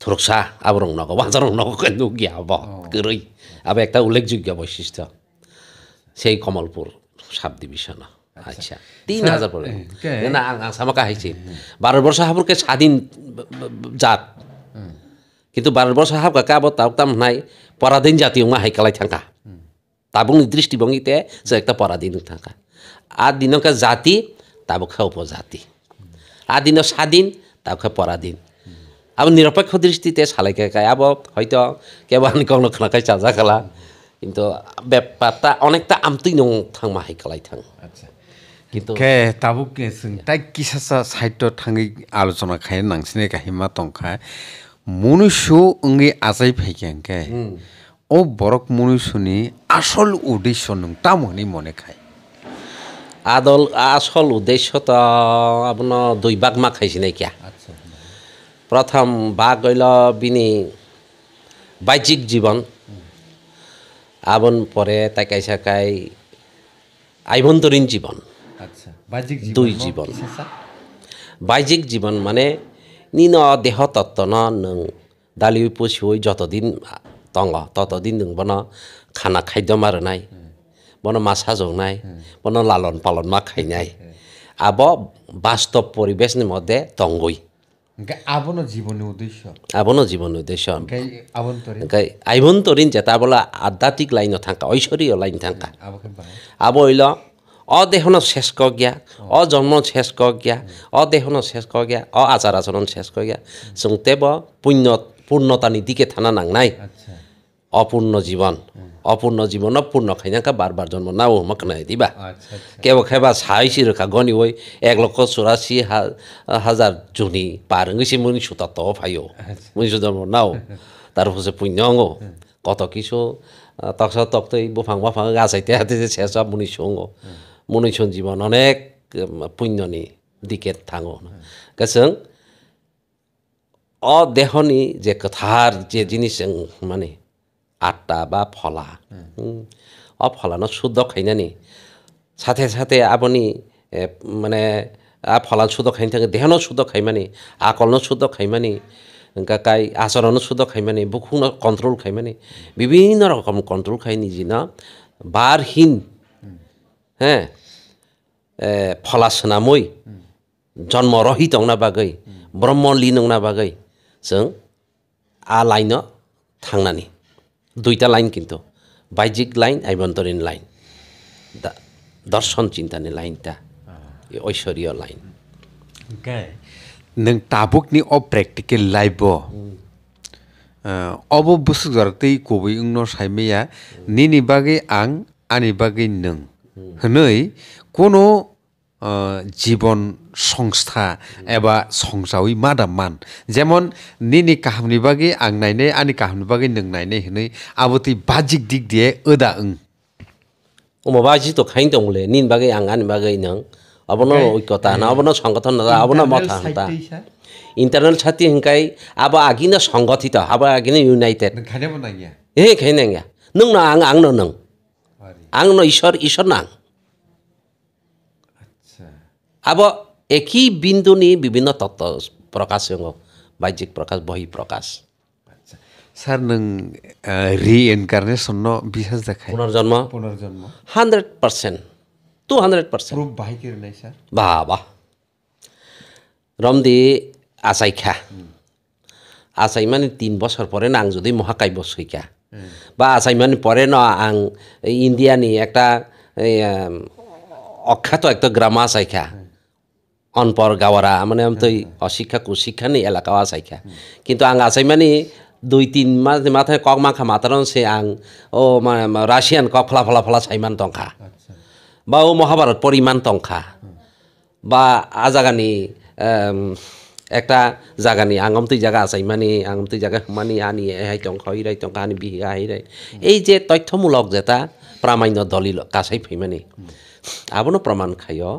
থুরকসা আবরং নগ বাজারং নগ কেন্দু গিয়া গরৈ আবার একটা উল্লেখযোগ্য বৈশিষ্ট্য সেই কমলপুর সাব ডিভিশন আচ্ছা।, আচ্ছা তিন হাজার পরে না আমাকে হাইছে বারো বর্ষ হাবুরকে স্বাধীন জাত কিন্তু বারো বর্ষ হাবকা কাবো তাও তাম নাই পরাধীন জাতি উঙা হাইকালাই থাকা তাবুং দৃষ্টিভঙ্গিতে যে একটা পরাধীন থাকা আর দিনকে জাতি তাবুকে উপজাতি আর দিন স্বাধীন তাবুকে পরাধীন আবার নিরপেক্ষ দৃষ্টিতে সালাইকে খায় আবার হয়তো কেবল কোনো খানাকাই চাজা খেলা কিন্তু ব্যাপারটা অনেকটা আমতেই নং থাং মাহাই থাং আচ্ছা ও বরক মনুষ্যনি আসল উদ্দেশ্য নং তামনি মনে খায় আদল আসল উদ্দেশ্য তো আপনার দুই বাঘ মা খাইছি নাকি প্রথম বাঘ হইল বিনি বাহ্যিক জীবন আবন পরে তাকাই সাকাই আভ্যন্তরীণ জীবন আচ্ছা, দুই জীবন বাহ্যিক জীবন মানে নিন দেহ তত্ত্ব নং দালি পুষি পশুই যতদিন তঙ ততদিন নং বন খানা খাদ্য নাই বন মাসা জৌনাই বন লালন পালন মা খাই নাই আব বাস্তব পরিবেশ মধ্যে তঙ্গই আবন জীবন উদ্দেশ্য আবন জীবন উদ্দেশ্য আভ্যন্তরীণ যেটা বলে আধ্যাত্মিক লাইন থাকা ঐশ্বরীয় লাইন থাকা আব হইল অদেহনত শেষ কৰ গিয়া অজন্ম শেষ কৰ গিয়া অদেহনত শেষ কৰ গিয়া অ আচাৰ আচৰণ শেষ কৰ গিয়া চোংতে ব পুণ্য পূৰ্ণতা নীতিকে থানা নাং নাই অপূৰ্ণ জীৱন অপূৰ্ণ জীৱনৰ পূৰ্ণ খাইনাকা বাৰ বাৰ জন্ম নাও মোক নাই দিবা কেৱ খাইবা চাইছি ৰখা গণি হৈ এক লক্ষ চৌৰাশী হা হাজাৰ জুনি পাৰ গৈছে মই চোতা ত ফাইও মই জন্ম নাও তাৰপিছত পুণ্য অংগ কত কিছু তাৰপিছত তক্তই বফাং বফাং গা চাইতে হাতে চেচা মুনি চৌ মনুষ্য জীবন অনেক পুণ্যনি দিকে থাঙ্গো কেসং অদেহনি যে কথার যে জিনিস মানে আটা বা ফলা অ ফলানো শুদ্ধ খাইনানি সাথে সাথে আপনি মানে আ ফলা শুদ্ধ খাই থাকে দেহন শুদ্ধ খাইমানি আকলন শুদ্ধ খাইমানি কাই আচরণ শুদ্ধ খাইমানি বুকুন কন্ট্রোল খাইমানি বিভিন্ন রকম কন্ট্রোল খাই নিজে না বারহীন হ্যাঁ फलासनामै जन्मरहित आंना बागै ब्रह्म लिन आंना बागै जों आ लाइनाव थांनानै दुइटा लाइन किन्तु बायजिक लाइन आभ्यन्तरीण लाइन दा दर्शन चिन्तानि लाइनटा यो ऐश्वर्य लाइन नों टाबुकनि अब प्रेक्टिकेल लाइफआव अब बुसुजारतै गुबै उनाव सायमैया निनि बागै आं आंनि बागै नों নই কোনো জীবন সংস্থা एबा সংসারই মাদাম মান যেমন নিনি কাহামনি বাগে আং নাইনে আনি কাহামনি বাগে নং নাইনে হनै আবতি বাজিক দিক দিয়ে ওদা ওং অমাবা জি তো খাইন দংলে নিন বাগে আং আনি বাগে নং অবন ঐক্যতা না অবন সংগঠন না অবন মত হতা ইন্টারনাল ছাতি হিংকাই আবা আগিনা সংগঠিত আবা আগিনা ইউনাইটেড খাইনে বনাইয়া এ খাইনে নং না আং আং নং আং न ঈশ্বর ঈশ্বর না আচ্ছা। আব একই বিন্দু নি বিভিন্ন তত্ত্ব প্রকাশ বাহ্যিক প্রকাশ বহি প্রকাশ আচ্ছা। স্যার নং রিএনকার্নেশন দেখায় পুনর্জন্ম পুনর্জন্ম hundred percent to hundred percent proof বাহিকের নাই স্যার বাহ বাহ রমদি আসাইখা আসাই মানে তিন বছর পরে নাং যদি মহাকাব্য শইকা বা আসাইমেন্ট পরে ন আং ইন্ডিয়ানি একটা অখ্যাত একটা গ্রাম আসাইখা অনপর গাওয়ারা মানে আমি তো অশিক্ষা কুশিক্ষা নেই এলাকাও আসাইখা কিন্তু আং আসাইমানি দুই তিন মাস মাথায় কক মাখা মাতারন সে আং ও রাশিয়ান কক ফলা ফলা ফলা সাইমান টঙ্কা আচ্ছা। বা ও মহাভারত পরিমাণ টঙ্কা বা আজাগানি একটা জায়গা নিয়ে আঙমতি জায়গা আছে ইমানি আঙমতি জায়গা হুমানি আনি হাইতং হইরাই তং আনি বিহি আহিরাই এই যে তথ্যমূলক যেটা প্রামাণ্য দলিল কাছাই ফৈমানি আবনো প্রমাণ খাইও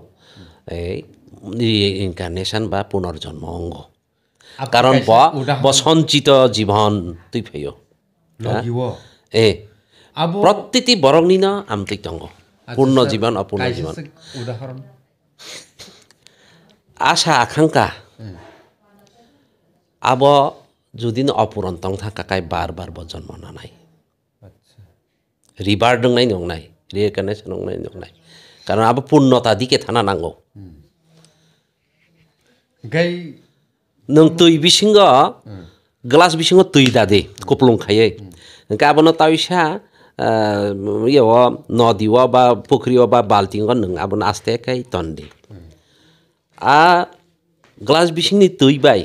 এই ইনকারনেশন বা পুনর্জন্ম অঙ্গ কারণ বসঞ্চিত সঞ্চিত জীবন তুই ফেয় এ প্রতিটি বরংনিন আমতিক অঙ্গ পূর্ণ জীবন অপূর্ণ জীবন আশা আকাঙ্ক্ষা আব जुदिन अपुरन থাকা কায় काकाय बार बार बजन मनानाय रिबार दोंनाय नंनाय रिकनेक्शन কারণ আব পূর্ণতা দিকে থানা নাঙ্গौ गाय नों তুই বিসিঙ্গ গ্লাস বিসিঙ্গ তুই দাদে কপলং খায়ে গাবো না তাই ইয়েও নদীও বা পুখরিও বা বালতিং নং আবন আস্তে একাই তন্দে আ গ্লাস বিসিংনি তুই বাই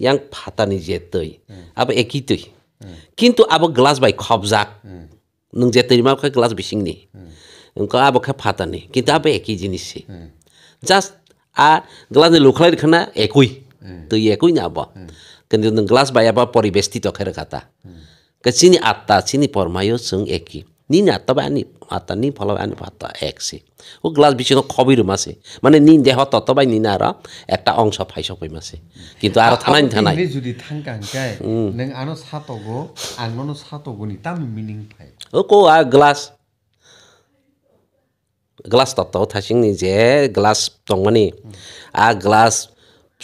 yang patani jetoi hmm. apa ekitoi hmm. kintu abo glass by zak, hmm. nung jetoi ma kai glass bising ni engko abo kha patani kintu abo eki jenis si just a glass ni lukhlai dikhana ekui to ekui ni abo kintu nung glass by abo poribestito khara kata sini atta sini pormayo sung eki ni atta bani atani phala ani patta eksi ও glass বিচিনো খবির মাসে মানে নি দেহ ততবাই নি না আর একটা অংশ ফাইস কই মাসে কিন্তু আর থানাই থানাই যদি থাঙ্কা হাঙ্কায় নং আনো সাতগো আনো সাতগো নি তাম মিনিং ফাই ও কো আর গ্লাস গ্লাস তত্ত্ব থাসিং নি যে গ্লাস দংমানি আ গ্লাস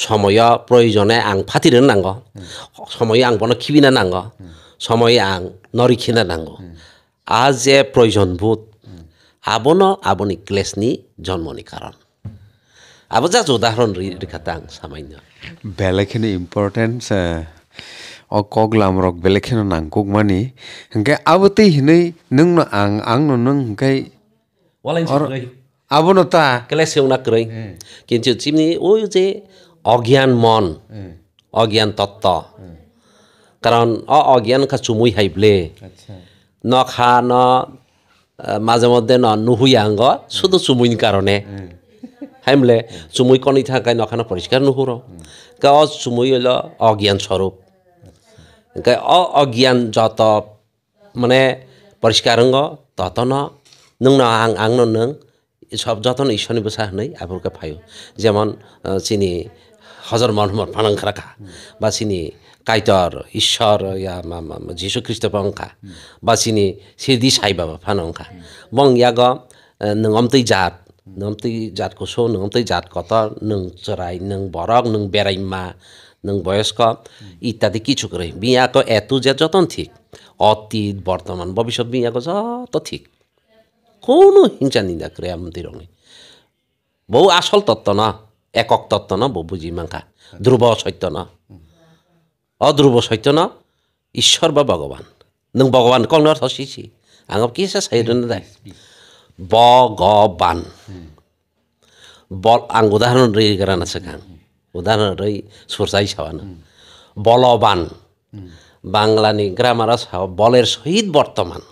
সময় প্রয়োজনে আং ফাতিরে নাঙ্গ সময় আং বনো খিবিনা নাঙ্গ সময় আং নরিখিনা নাঙ্গ আজে প্রয়োজনভূত আবন আবনি ক্লেসনি জন্মনি কারণ আবো যা উদাহরণ রেখাতে আং সামান্য বেলেখিনি ইম্পর্টেন্স अ कगलाम रक बेलेखेन नांगकुक मानि हंखे आबते हिनै नोंनो आं आंनो नों हंखे आबनो ता क्लेस हेवना करै किन्तु चिमनि ओय जे अज्ञान मन अज्ञान तत्व कारण अ अज्ञान का चुमुई हाइब्ले अच्छा ন খা ন মাজে মধ্যে ন নুশুই আহ শুধু চুমুইন কারণে হাই বোলে চুমুই কণী থাকা নখানো পরিষ্কার নুশুর গায়ে অচুমুই হল অজ্ঞান স্বরূপ গায়ে অ অজ্ঞান যত মানে পরিষ্কার হঙ্গ তত ন নং ন আং আং নং সব যতন ঈশ্বরী বসা হই আপনার ফাই যেমন চিনি হজর মনমর ফানাঙ্খা বা চিনি काइटर ईश्वर या झिसु खृष्टपङखा बसिने सिर्दी साई बाबा फानङखा बङ याग नों अम्तै जात नों अम्तै जातको सो नों अम्तै जात कत नों चराई नों भरक नों बेराइमा নং বয়স্ক ইত্যাদি কিছু করে বিয়াকে এত যে যতন ঠিক অতীত বর্তমান ভবিষ্যৎ বিয়াকে যত ঠিক কোনো হিংসা নিন্দা করে আমাদের রঙে বউ আসল তত্ত্ব না একক তত্ত্ব না বউ বুঝি মাংখা ধ্রুব সত্য না অধ্রুব চৈতন্য ঈশ্বর বা ভগবান নং ভগবান কংন অর্থ শিশি আঙ কি আছে সাইডনে দায় ভগবান বল আং উদাহরণ রই গান আছে গান উদাহরণ রই সুরসাই সাবান বলবান বাংলানি গ্রামার বলের সহিত বর্তমান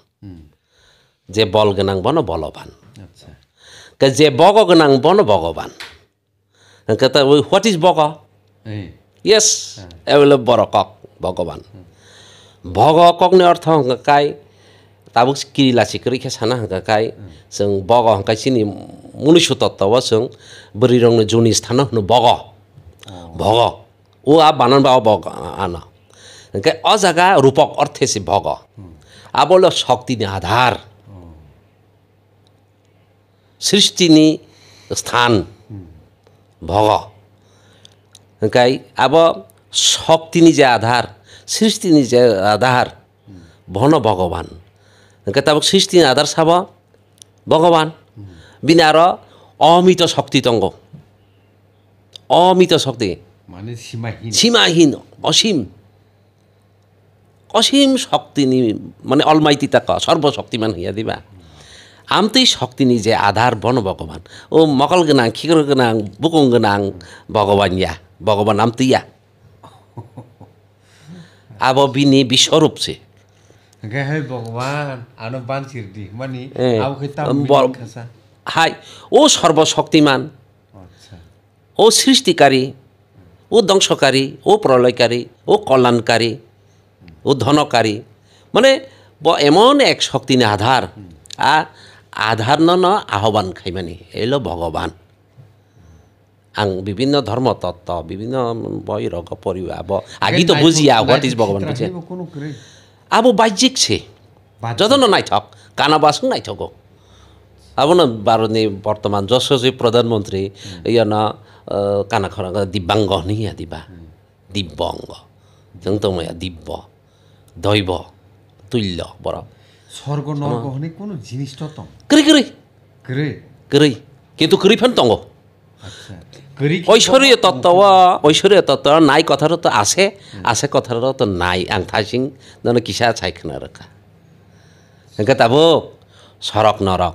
যে বল গোনাং বন বলবান আচ্ছা। যে বগ গোনাং বন ভগবান হোয়াট ইজ বগ ইয়েস বড় কক ভগবান ভগকক নে অর্থ হংকাকাই তাবুক কিরিলা সিকরি খে সানা হাই যগ হাই সে মনুষ্য তত্ত্ব বরী রং জুনি স্থান হন বগ ভগ ও আনন বা বগ আনা অ अ রূপক অর্থে সে ভগ আবল শক্তি আধার সৃষ্টি স্থান ভগ কাই আব শক্তি নিজে আধার সৃষ্টি নিজে আধার ভন ভগবান তাব সৃষ্টি আধার সাব ভগবান বিনার অমিত তঙ্গ অমিত শক্তি মানে সীমাহীন অসীম অসীম শক্তি মানে অলমাইতি তাক সর্বশক্তিমান হইয়া দিবা আমতেই শক্তি নিজে আধার বন ভগবান ও মকল গনাং খিকর গনাং বুকুং গনাং ভগবান ইয়া ভগবান આમ ইয়া આવો બી વિસ્વરૂપ છે હે ও সর্বশক্তিমান আচ্ছা। ও সৃষ্টিকারী ও ধ্বংসকারী ও প্রলয়কারী ও কল্যাণকারী ও ধনকারী মানে এমন এক শক্তি নে আধার আ আধার ন আহ্বান খাই মানে এলো ভগবান विभिन्न धर्म तत्त्व विभिन्न भइरहेको पऱ्यो अब आगी त बुझिया वाट इज भगवान बुझिया अब बाह्यिक छे जदन नै छक कानाबास नै छको अब न भारतनि বর্তমান जसो चाहिँ প্রধানমন্ত্রী ইয়া না কানা খরা দিব্যাঙ্গ নিয়া দিবা দিব্যাঙ্গ জং তো ময়া দিব্য দৈব তুল্য বড় স্বর্গ নর্গ হনে কোন জিনিস তো ক্রি ক্রি ক্রি ক্রি কিন্তু ক্রি ফেন তঙ্গ আচ্ছা। ঐশ্বরীয় তত্ত্ব ঐশ্বরীয় তত্ত্ব নাই কথার তো আছে আছে কথার তো নাই আং থাইসিং যেন কিসা ছাইখানা রেখা এখানে তাবো সরক নরক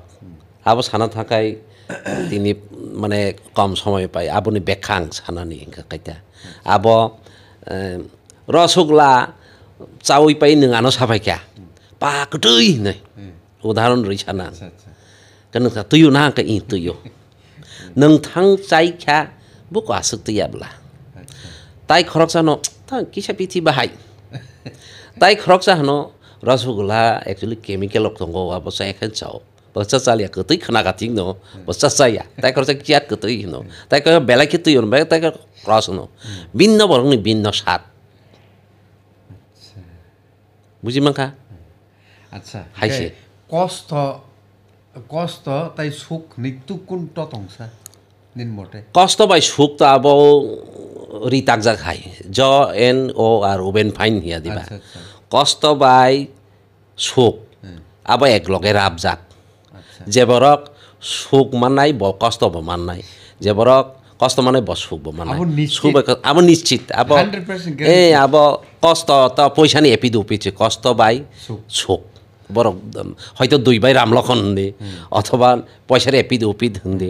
আবো সানা থাকায় তিনি মানে কম সময় পাই আবনি বেখাং সানানি ইংকা কাইতা আব রসগোল্লা চাউই পাই নানো সাফাইকা পাকটই নই উদাহরণ রইছা না আচ্ছা, আচ্ছা। কেন তুইও না ই তুইও नोंथां जायखा बको आसुक गैयाब्ला তাই খরকসানো কিসা পিথি বাহাই তাই খরকসাহানো রসগোল্লা একচুয়ালি কেমিকেল দঙ্গ অবশ্য এখান চাও বস্তা চালিয়া কতই খানা কাটিং নো বস্তা চাইয়া তাই খরচা কিয়া কতই হিনো তাই বেলা খেতেই হন বাই তাই খরচ হনো ভিন্ন বরং ভিন্ন স্বাদ বুঝি মাখা আচ্ছা হাইছে কষ্ট কষ্ট তাই সুখ নিত্যু কোন টংসা সুখ তো আব রি अब रिताक्जा खाइ ज एन ओ आर ओबेन फाइन हिया दिबा कस्तो बाय सुख अब एक लगे राबजाक जेबरक সুখ হ্যাঁ। আচ্ছা। মানাই ব কষ্ট ব মানাই যে বরক কষ্ট মানে ব সুখ ব মানাই সুখ আব নিশ্চিত আব এ আব কষ্ট তো পয়সা নিয়ে এপি দুপিছে কষ্ট বাই সুখ বরক হয়তো দুই বাই রামলখন দে হ্যাঁ। অথবা পয়সার এপিদ উপিদ দে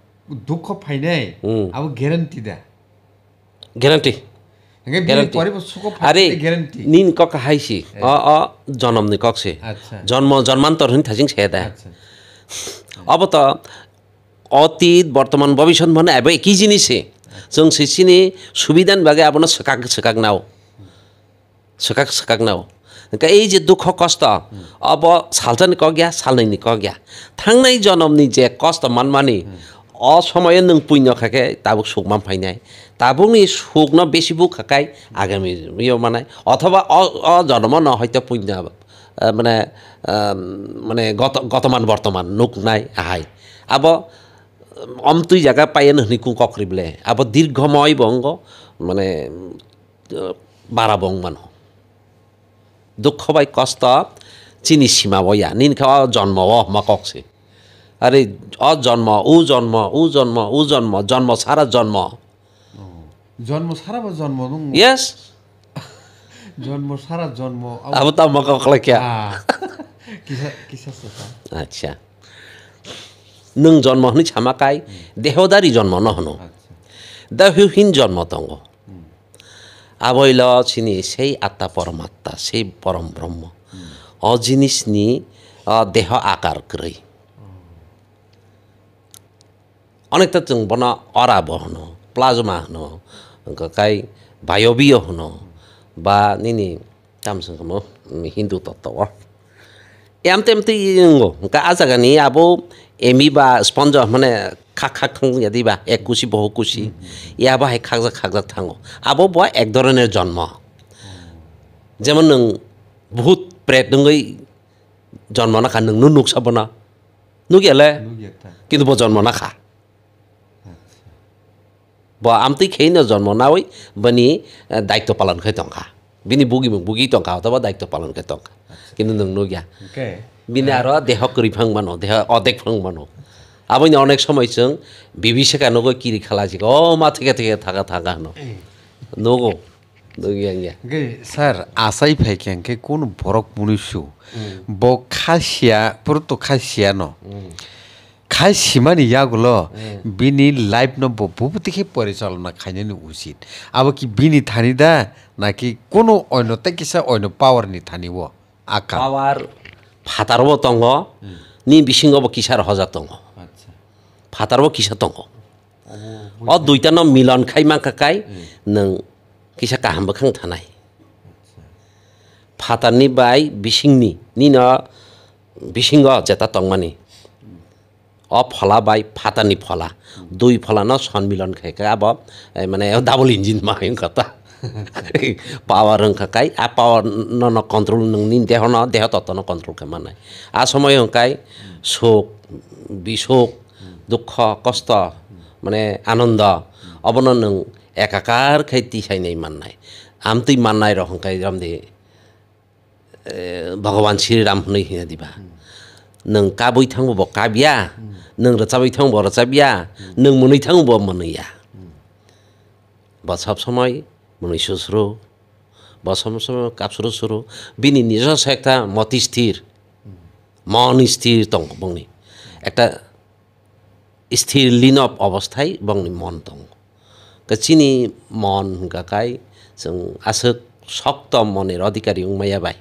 দুঃখ পাই নাই ଗ୍ୟାରେଣ୍ଟି ଦା দা अरे निन कक हाइसी अ अ जन्म नि कक जन्म जन्मान्तर अब त অতীত বর্তমান ভবিষ্যৎ মানে এবার একই জিনিসে जों सिसिनि সুবিধান বাগে আপনার সকাক সকাক নাও সকাক সকাক নাও এই যে দুঃখ কষ্ট अब সালচানি ক গিয়া সালনাইনি ক গিয়া থাংনাই জনমনি যে কষ্ট মানমানি অসময়ে নং পুণ্য খাকে তাবুক সুকমান সুখ ন বেশি বুক খাকাই আগামী ইয়ে মানে অথবা অজন্ম ন হয়তো পুণ্য মানে মানে গত গতমান বর্তমান নুক নাই আহাই আব অমতুই জায়গা পাইয়ে ককরি বলে আব দীর্ঘময় বঙ্গ মানে বারা বং মানুহ দুঃখ বাই কষ্ট চিনি সীমা বয়া নিন খাওয়া জন্ম অহ মা ককছে আরে অজন্ম ও জন্ম ও জন্ম ও জন্ম জন্ম সারা জন্ম আচ্ছা। জন্ম সারা জন্ম यस জন্ম সারা জন্ম अब त म क्या আচ্ছা नोङ जन्म हुने छामाकाई देहोदारी जन्म নহনো দেহহীন জন্ম তঙ্গ আবইল চিনি সেই আত্মা পরমাত্মা সেই পরম ব্রহ্ম অজিনিস নি দেহ আকার গ্রহী अनेक त चङपन अराब हनो प्लाज्मा हनो काई বায়বীয় হনো বা নিনি তামসঙ্গম হিন্দু তত্ত্ব এমতে এমতে ইঙ্গো আজাগানি আবো এমি বা স্পঞ্জ মানে খাক খাক খাং ইয়াদি বা এক কুচি বহু কুচি ইয়া বা হেক খাকজা খাকজা থাঙ্গো আবো বয় এক ধরনের জন্ম যেমন নং ভূত প্রেত নঙ্গই জন্ম না খা নু নুকসাবো না নুগিয়ালে কিন্তু ব জন্ম না খা ব আমতই খেই ন জন্ম ওই বনি দায়িত্ব পালন খে টঙ্কা বিনি বুগি বুগি টঙ্কা অথবা দায়িত্ব পালন খে টঙ্কা কিন্তু নু গিয়া বিনি আর দেহ করি মানো দেহ অদেক ফং মানো আবইনি অনেক সময় চং বিভীষে কেন গো কিরি খেলা যে ও মা থেকে থেকে থাকা থাকা হন নগো স্যার আসাই ফাইকে কোন বরক মনুষ্য ব খাসিয়া পুরো তো খাসিয়া ন খাই সিমান ইয়াগুলো বিনি লাইফ ন বহুবতিকে পরিচালনা খাইনি উচিত আবার কি বিনি থানি দা নাকি কোনো অন্যতে কিসা অন্য পাওয়ার নি থানিব আকা পাওয়ার ফাতারব তঙ্গ নি বিসিংব কিসার হজা তঙ্গ আচ্ছা। ফাতারব কিসা তঙ্গ অ দুইটা ন মিলন খাই মাখাকাই নং কিসা কাহামবো খাং থানাই আচ্ছা। ফাতারনি বাই বিসিংনি নি ন বিসিংগ জেতা তংমানি अफला बाई फातानी फला दुई फला न सन्मिलन खेका अब माने डबल इन्जिनमा आयौँ कता পাওয়ার অঙ্কাকাই আ পাওয়ার ন কন্ট্রোল নিন দেহ ন দেহ তত্ত্ব ন কন্ট্রোল কে মানে আ সময় অঙ্কাই শোক বিশোক দুঃখ কষ্ট মানে আনন্দ অবন নং একাকার খাই তিসাই নাই মান্নাই আমতই মান্নাই রহংকাই রাম দে ভগবান শ্রীরাম হুনই হিনা দিবা नों गाबै थांबोबो गाबिया नों रोजाबै थांबो रोजाबिया नों मोनै थांबो मोनैया বা সবসময় মনে শ্বশুরো বা সবসময় কাপসুরো সুরো বিনি নিজস্ব একটা মতি স্থির মন স্থির তং বংনি একটা স্থির লীন অবস্থায় বংনি মন তং চিনি মন গাকাই जों आसो शक्त मनेर अधिकारी उमायाबाई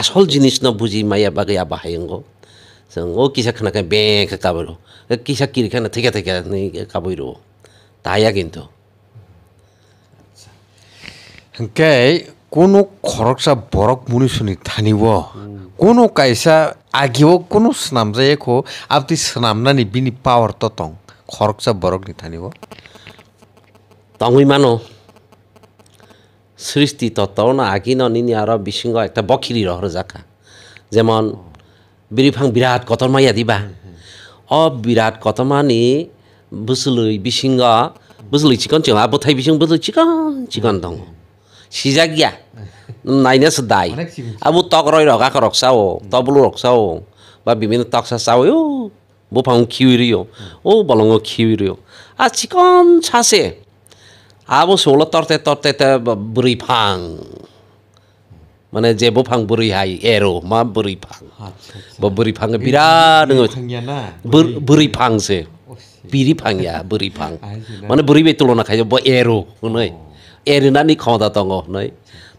আসল জিনিস না বুঝি মাইয়া ও কিসা খানা খায় अ কাবো কিসা কির খানা থেকে থেকে কাবই রো তাইয়া কিন্তু কোনো খরকসা বরক মুনিসুনি থানিব কোনো কাইসা আগেও কোনো স্নামজায়ে খো আপনি সামনা বিনি পাওয়ার তো তং খরকসা বরক নি থানিব তঙই মানো সৃষ্টি তত্ত্বনা আগিন নিনি আর বিশৃঙ্গ একটা বখিরি রহর জাখা যেমন বিরিফাং বিরাট কতমাইয়া দিবা অ বিরাট কতমানি বুসলুই বিশৃঙ্গ বুঝলি চিকন চিকন আর বোথাই বিশৃঙ্গ বুঝলি চিকন চিকন দং সিজা গিয়া নাইনে দাই আবু তক রয় রগা রকসাও তবলু রকসাও বা বিভিন্ন তকসা চাও ও বোফাং খিউরিও ও বলঙ্গ খিউরিও আর চিকন ছাসে আবু সোল তরতে তরতে বুড়ি ফাং মানে যে বোফাং বুড়ি হাই এরো মা বুড়ি ফাং আচ্ছা, আচ্ছা। বুড়ি ফাং বিরাট বুড়ি ফাংসে বিড়ি ফাং বুড়ি ফাং মানে বুড়ি বে তুলনা খাই ব এরো নই এরিনানি ক্ষমতা দङ নই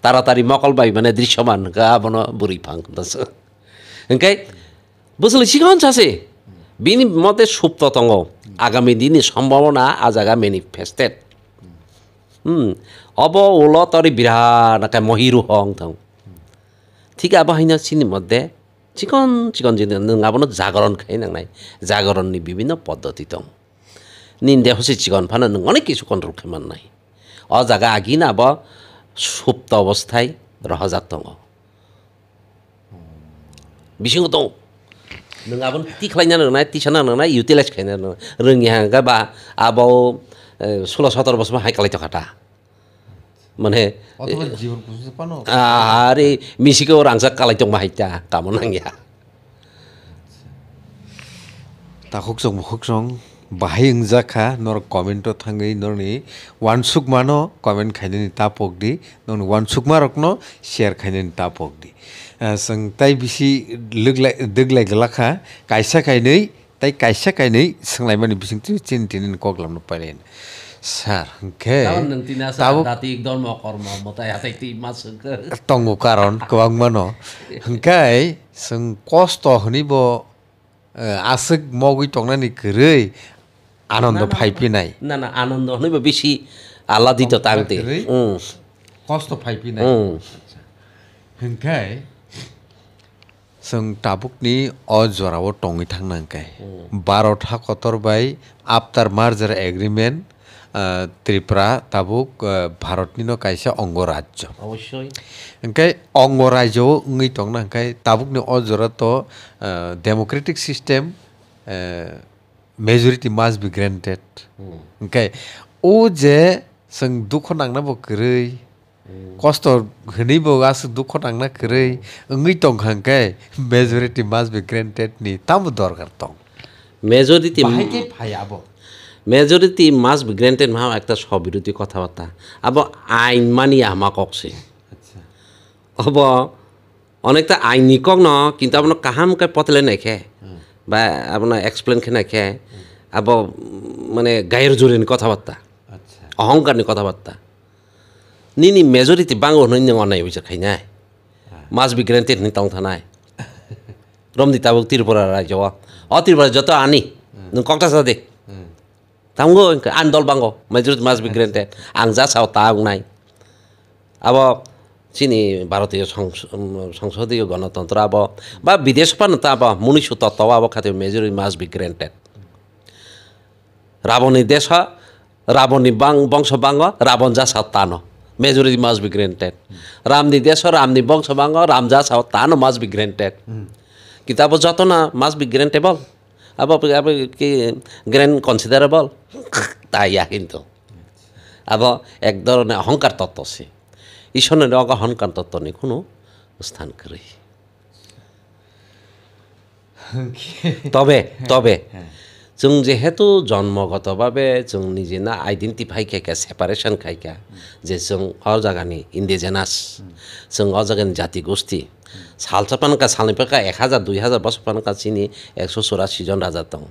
তাড়াতাড়ি মকল বাই মানে দৃশ্যমান গাবন বুড়ি ফাং দাস ওঙ্কাই বুঝলি সিগন চাষে বিনি মতে সুপ্ত দङ আগামী দিনে সম্ভাবনা আজ আগা ম্যানিফেস্টেড अब ओल तरी बिरान काय महिरु हं ঠিক আবার হইনা মধ্যে চিকন চিকন জিনিস আবার জাগরণ খাই নাই জাগরণ বিভিন্ন পদ্ধতি দং নিন্দে হসে চিকন ফানো অনেক কিছু কন্ট্রোল খাইমান নাই অ জাগা আগি না আবার সুপ্ত অবস্থায় রহজাত দং বিসিং দং নং আবার তি খাইনা নাই তি সানা নাই ইউটিলাইজ খাইনা রঙি বা আবও ষোলো সতেরো বছর হাইকালাই টকাটা মানে আর এই মিশিকে ওর আংসা কালাই টক হাইতা কামন আংয়া তাকক চং মকক চং বাহাই ওংজাখা নর কমেন্ট থাঙ্গি নরনি ওয়ানসুক মানো কমেন্ট খাইনি তাপক দি নর ওয়ানসুক মা রকন শেয়ার খাইনি তাপক দি সং তাই বিসি লগলাই দগলাই গলাখা কাইসা খাইনি tai kaisa kainai senglai mani bising tu chin tinin koglam no pailain sar ke mo kor mo mo tai hatai ti mas ke mo karon kewang mano sang seng toh hni bo asik mogui tongnani kerei আনন্দ ফাইপিনাই না না আনন্দ হইব বেশি Kos to কষ্ট nai. হংখায় जों टाबुकनि अ जराव टङै थांनांखाय बार'था कतर बाय आफ्टार मार्जार एग्रिमेन्ट ত্রিপুরা তাবুক ভারতনি ন কাইসা অঙ্গরাজ্য অবশ্যই ওংকাই অঙ্গরাজ্য উঙি টং না ওংকাই তাবুকনি অজরত democratic system majority mass be granted ওংকাই ও যে जों दुखु नांनांगौ गोरै কষ্ট ghani bo দুঃখ টাকা tang na kre ngi tong hang ke majority must be granted ni tam dorgar majority mass be granted মাহাও একটা সবিরতি কথাবার্তা আব আইন মানি আমা কে হব অনেকটা আইনি কক ন কিন্তু আপনার কাহামকে পতলে নেখে বা আপনার এক্সপ্লেন এক্সপ্লেনকে নেখে আব মানে গায়ের জোরে কথাবার্তা অহংকার নিয়ে কথাবার্তা nini majority bango noi nang onai ujak khai nai must be granted ni tong thanai rom di tabuk tirpura rajya wa o tirpura joto ani nung kokta sa de tamgo an dol bango majority must be granted ang ja sao ta ang nai abo চিনি ভারতীয় সংসদীয় গণতন্ত্র আব বা বিদেশ পানত আব মুনিষ তত্ত্ব আব খাতে মেজরি মাস বি গ্রেন্টেড রাবণী দেশ রাবণী বংশ বাঙ্গ রাবণ যা সাত তানো majority must be granted. Ramni Desho, Ramni Bongso Bango, Ramjas Tano must be granted. Kitabo Jatona must be grantable. अब अब के গ্র্যান্ড কনসিডারেবল তাই কিন্তু अब এক ধরনের অহংকার তত্ত্ব সে ঈশ্বরের অগ অহংকার তত্ত্ব নেই কোনো স্থান করে তবে তবে চুং যেহেতু জন্মগতভাবে চুং নিজে না আইডেন্টিফাই খাইকা সেপারেশন খাইকা যে চুং অজাগানি ইন্ডিজেনাস চুং অজাগানি জাতি গোষ্ঠী সাল চাপানকা সালনি পাকা এক হাজার দুই হাজার বছর পানকা চিনি একশো চৌরাশি জন রাজা তং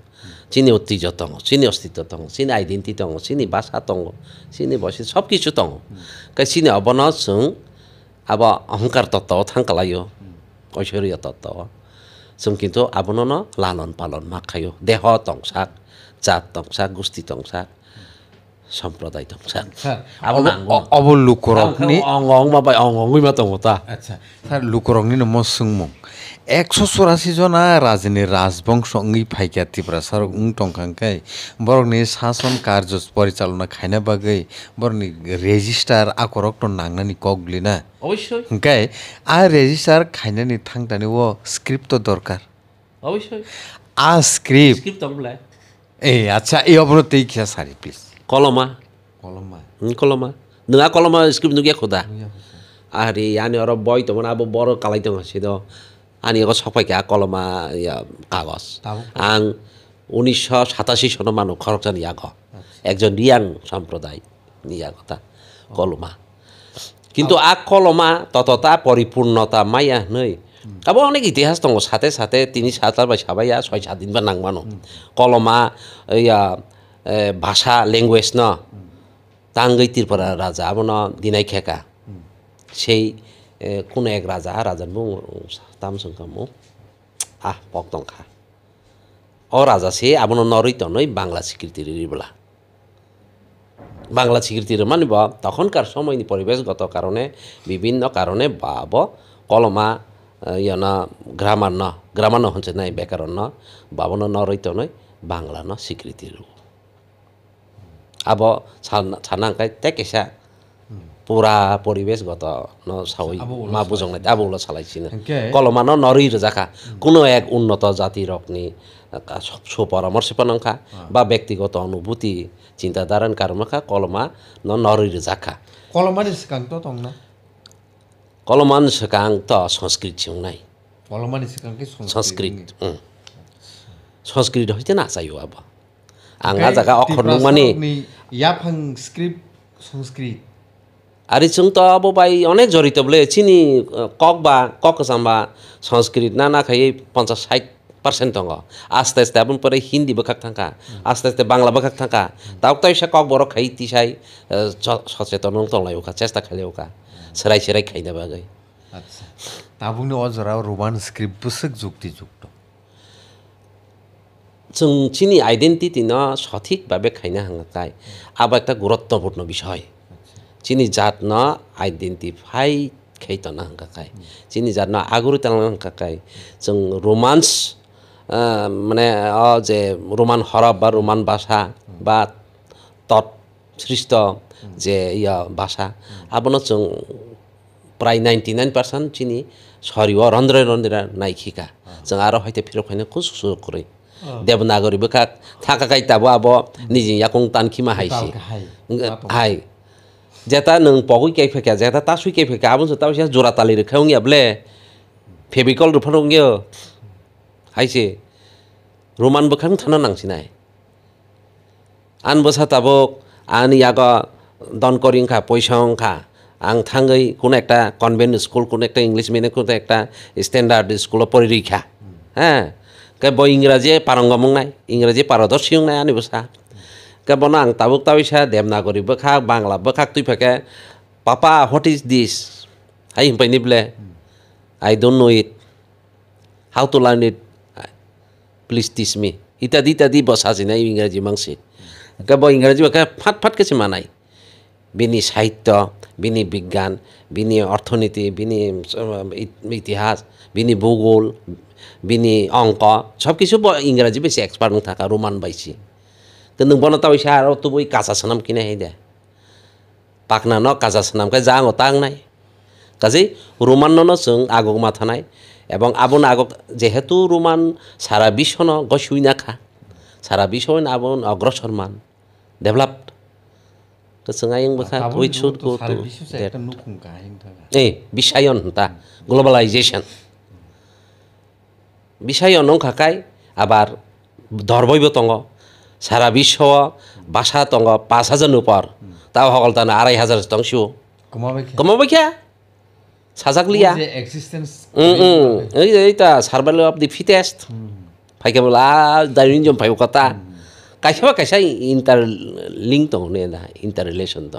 চিনি ঐতিহ্য তং চিনি অস্তিত্ব তং চিনি আইডেন্টি তং চিনি ভাষা তং চিনি বসে সব কিছু তং কাই চিনি অবনত চুং আবার অহংকার তত্ত্ব থাঙ্কা লাইও ঐশ্বরীয় তত্ত্ব sum kinto abonono lalon palon makayo deho tongsak cat tongsak gusti tongsak sampradai tongsak abon abon lukurong ni ongong mapai ongong wi matong ta sa lukurong ni nomo sungmong একশো চৌরাশি জনা রাজনী রাজবংশ অঙ্গি ফাইকা তিপ্রা সারক উং টংখাংখাই বরকনি শাসন কার্য পরিচালনা খাইনা বাগৈ বরনি রেজিস্টার আকরক্ত নাংনানি না অবশ্যই আর রেজিস্টার খাইনানি থাংটানি ও স্ক্রিপ্ট দরকার অবশ্যই আ স্ক্রিপ্ট স্ক্রিপ্ট এই আচ্ছা এই অবনতি খেয়া সারি প্লিজ কলমা কলমা কলমা নঙা কলমা স্ক্রিপ্ট নুগিয়া খোদা আরে আনে ওর বই তো মানে আবো বড় কালাই তো সেদ आनिएको सबैका কলমা ইয়া কাগজ আং উনিশশো সাতাশি সনৰ মানুহ খৰকচান ইয়াক একজন ৰিয়াং সম্প্রদায় নিয়া কথা কলমা কিন্তু আ কলমা ততটা পরিপূর্ণতা মাইয়া নই তারপর অনেক ইতিহাস দङ সাথে সাথে তিনি সাতার বা সাবাই ছয় সাত দিন বা মানো কলমা ইয়া ভাষা ল্যাঙ্গুয়েজ ন তাঙ্গৈতির পরা রাজা আবার দিনাই খেকা সেই কোনো এক রাজা রাজার বউ তামসংকামু আহ পকদংখা অ রাজা সে আপনার নরৈতনই বাংলা স্বীকৃতির বলা বাংলা স্বীকৃতির মানিব তখনকার সময় পরিবেশগত কারণে বিভিন্ন কারণে বাব কলমা ইয়ন গ্রামার ন গ্রামার হচ্ছে নাই ব্যাকরণ ন বাবন নরৈত নয় বাংলা ন স্বীকৃতির আব ছানাঙ্কায় ত্যাকেশা पुरा परिवेशगत नसावै मा बुझाउने आबौला सालाइसिन কলমানো নরির জাখা কোনো এক উন্নত জাতি রকনি সুপরামর্শ পানখা বা ব্যক্তিগত অনুভূতি চিন্তাধারণ কারণখা কলমা ন নরির জাখা কলমার সিকাং তো তংনা কলমান সিকাং তো সংস্কৃত সিউনাই কলমান সিকাং কি সংস্কৃত সংস্কৃত হইতে না চাইও আবা আঙ্গা জায়গা অক্ষর মানে ইয়া সংস্কৃত সংস্কৃত आरिछुङ त अब भाइ अनेक जरित बोले चिनी ककबा ककसाम्बा संस्कृत नाना खायै पन्चास साठ পার্সেন্ট দঙ্গ আস্তে আস্তে আপন পরে হিন্দি বখাক থাকা আস্তে আস্তে বাংলা বখাক থাকা তাও তাই সে কক বড় খাই তিসাই সচেতন তলাই ওখা চেষ্টা খাইলে ওখা সেরাই সেরাই খাই দেবে আগে আচ্ছা, তাবুনি অজরাও রোমান স্ক্রিপ্ট বুসুক যুক্তিযুক্ত जों चिनि आइडेन्टिटि न सठिकभाৱে खाइना हाङा তাই আবার একটা গুরুত্বপূর্ণ বিষয় চিনি জাত ন আইডেন্টিফাই খেতনা হংকাকাই চিনি জাত ন আগুরি তেলাং যেন রোমান্স মানে যে রোমান হরব বা রোমান ভাষা বা তট সৃষ্ট যে ইয়া ভাষা আপনার চং প্রায় নাইনটি নাইন পার্সেন্ট চিনি সরিও রন্দ্রে রন্দ্রা নাইখিকা যেন আরো হয়তো ফিরো খুব সুযোগ করে দেবনাগরী বেকা থাকা কাইতাবো আবো নিজে ইয়াকং তানখিমা হাইছি হাই যেটা नंग पगुई कै फेका जेता ता কে ফেকা আবু आबो जता सिया जोरा तालि रखाउंग याबले फेबिकल रुफानोंग यो हाइसे रोमान बखां थाना नांसिनाय आन बसा ताबक आन यागा দন করিং খা পয়সা খা আং থাঙ্গই কোনো একটা কনভেন্ট স্কুল কোনো একটা ইংলিশ মিডিয়াম কোনো একটা স্ট্যান্ডার্ড স্কুল পরিরীক্ষা হ্যাঁ কে বই ইংরাজি পারঙ্গমং নাই ইংরাজি পারদর্শী নাই আনি বসা কে আং তাবুক তাবিসা দেমনা করি বখাক বাংলা বখাক তুই ফেকে পাপা হোয়াট ইজ দিস আই হিমপাই নিবলে I don't know it how to learn it please teach me ইত্যাদি ইত্যাদি বসা বসাজিনা ইংরাজি মাংসি ব ইংরাজি বাকে ফাট ফাট কেছে মানাই বিনি সাহিত্য বিনি বিজ্ঞান বিনি অর্থনীতি বিনি ইতিহাস বিনি ভূগোল বিনি অঙ্ক সব কিছু ইংরাজি বেশি এক্সপার্ট থাকা রোমান বাইছি কিন্তু বনতা পয়সা আর তো বই কাঁচা সানাম কিনে হে দেয় পাকনা ন কাঁচা সানামকে যা অতাং নাই কাজে রোমান্ন চং আগক মাথা নাই এবং আবন আগক যেহেতু রোমান সারা বিশ্বন গসুই না খা সারা বিশ্ব আবন অগ্রসর মান ডেভেলপ চঙাইং বখা তা গ্লোবালাইজেশন বিষয় অনং আবার ধর্বৈব তঙ্গ সারা विश्व বাসা তঙ্গ পাঁচ হাজার নুপার ता সকল त আড়াই হাজার जस्तो सिउ কমাবে সাজাকলিয়া এই অফ দি ফিটেস্ট ফাইকে বলে আর ফাইব কথা কাইসাবা কাইসা ইন্টার লিঙ্ক দো নে ইন্টার রিলেশন দো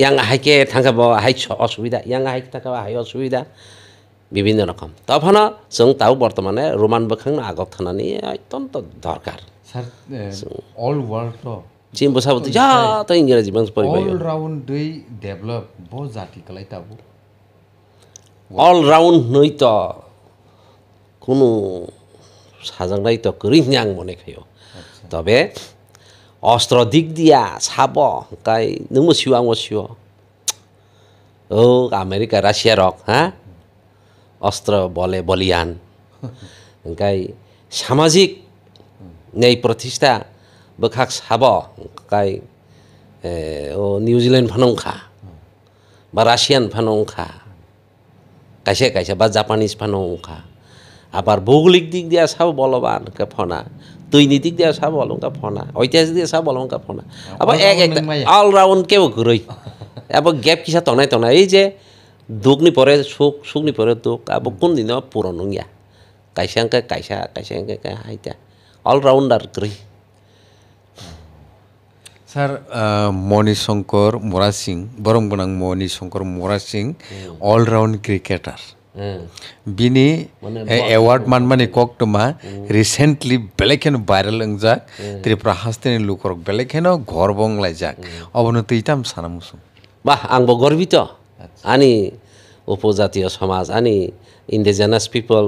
ইয়াং হাইকে থাকাব হাই অসুবিধা ইয়াং হাইকে থাকাবা হাই অসুবিধা বিভিন্ন রকম তখন যেন বর্তমানে রোমান বখান আগত থানানি অত্যন্ত দরকার অল ওয়ার্ল্ড চেम्बो साबो त जा त इङ्ग्रेजी मान्छे परिभायो अल राउन्ड दै डेभलप बो जातिकोलाई ताबो अल राउन्ड नै त कुनु সাজাংলাই তো করিং মনে খাইও তবে অস্ত্র দিক দিয়া সাব কাই নমো সিও আঙো সিও ও আমেরিকা রাশিয়া রক হ্যাঁ অস্ত্র বলে বলিয়ান কাই সামাজিক এই প্রতিষ্ঠা বখাক সাব কাই ও নিউজিল্যান্ড ফানংখা বা রাশিয়ান ফানংখা কাইসে কাইসে বা জাপানিজ ফানংখা আবার ভৌগোলিক দিক দিয়ে সাব বলবান ফনা দৈনিক দিক দিয়ে সাব অলঙ্কা ফনা ঐতিহাসিক দিয়ে সাব অলঙ্কা ফনা আবার এক এক অলরাউন্ড কেউ ঘুরই আবার গ্যাপ কিসা তনায় তনায় এই যে দুগনি পরে সুখ সুখনি পরে দুঃখ আবার কোন দিনও পুরনো গিয়া কাইসাঙ্কা কাইসা কাইসাঙ্কা হাইতা অল ৰাউণ্ডাৰ গ্ৰহ ছাৰ মণি শংকৰ মৰা সিং বৰম গোনাং Mani Shankar Murasing all round cricketer বিনি এৱাৰ্ড মান মানে কওক তোমাৰ ৰিচেণ্টলি বেলেগ হেনো ভাইৰেল যাক ত্ৰিপুৰা হাস্তিনী লোকৰ বেলেগ হেনো ঘৰ বংলাই যাক অৱনতি ইটাম চানামুচোন বাহ আংব গৰ্বিত আনি উপজাতীয় সমাজ আনি indigenous people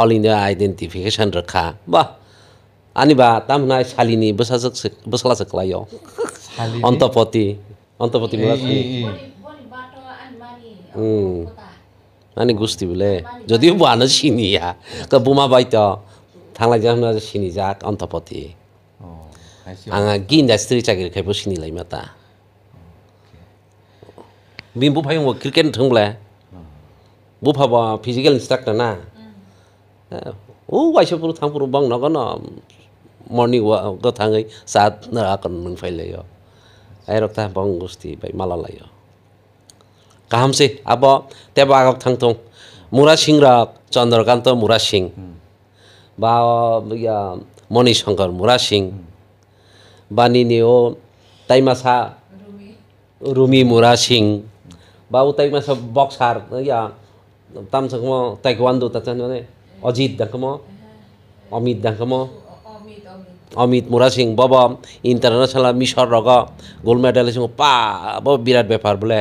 all India identification ৰখা বাহ अनि ताम नाय सालिनी बोसाजों बोसालाजों खालायो अन्तपति अन्तपति मानि गुस्ती बोले जदिও बुमा सिनिया त बायत जान सिनी जात अन्तपति आंहा गि इन्डास्ट्रि चागिरिखायबो म त बिम्बु फाय क्रिकेट थोंब्ला बुफाबा फिजिकल इन्स्ट्राक्टर ना ऊ वाइसफोर बङ नगर्न morning walk थाङै सात राखन नोंफायलायो आयरकथा बं गुस्ति बाय मालालायो काहामसे अब तेब आगक थांथं मुरा सिं रक चन्द्रकान्त मुरा सिं बा या मणि शङ्कर मुरा सिं बानिने हो ताइमासा रुमी मुरा सिं बा ऊ ताइमासा बक्सार या तामसँग ताइक्वान्डो त चाहिँ भने अजित दाङको म अमित दाङको म অমিত মোরা সিং বাবা ইন্টারন্যাশনাল মিশর रग গোল্ড মেডেল সিং পা বিরাট ব্যাপার বলে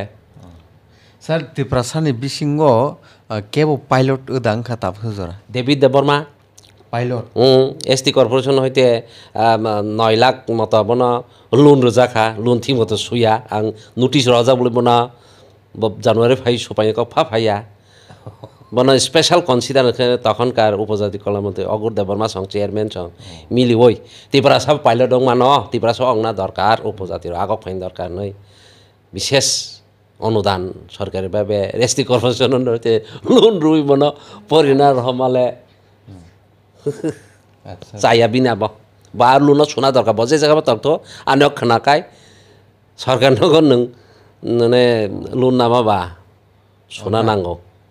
স্যার ত্রিপুরা সানি বিসিঙ্গ কেব পাইলট দাংখা খাতা হজরা দেবিদ দেববর্মা পাইলট হুম এস টি কর্পোরেশন হইতে নয় লাখ মত বনা লোন রোজা খা লোন থি মতো সুইয়া আং নোটিশ রজা বলে বনা জানুয়ারি ফাই সোপাই কফা ফাইয়া বন স্পেশাল কনসিডার তখনকার উপজাতি কলামতে অগুর দেবর্মা সং চেয়ারম্যান সং মিলি ওই ত্রিপুরা সব পাইল ডং মান ত্রিপুরা সব অংনা দরকার উপজাতির আগক ফাইন দরকার নই বিশেষ অনুদান সরকারিভাবে রেস্টি কর্পোরেশন লোন রুই বন পরিণার হমালে আচ্ছা। চাইয়া বিনাব বা লোন শোনা দরকার বজে জায়গা তখন আনক খানাকায় সরকার নগর নং মানে লোন নামাবা শোনা নাঙ্গো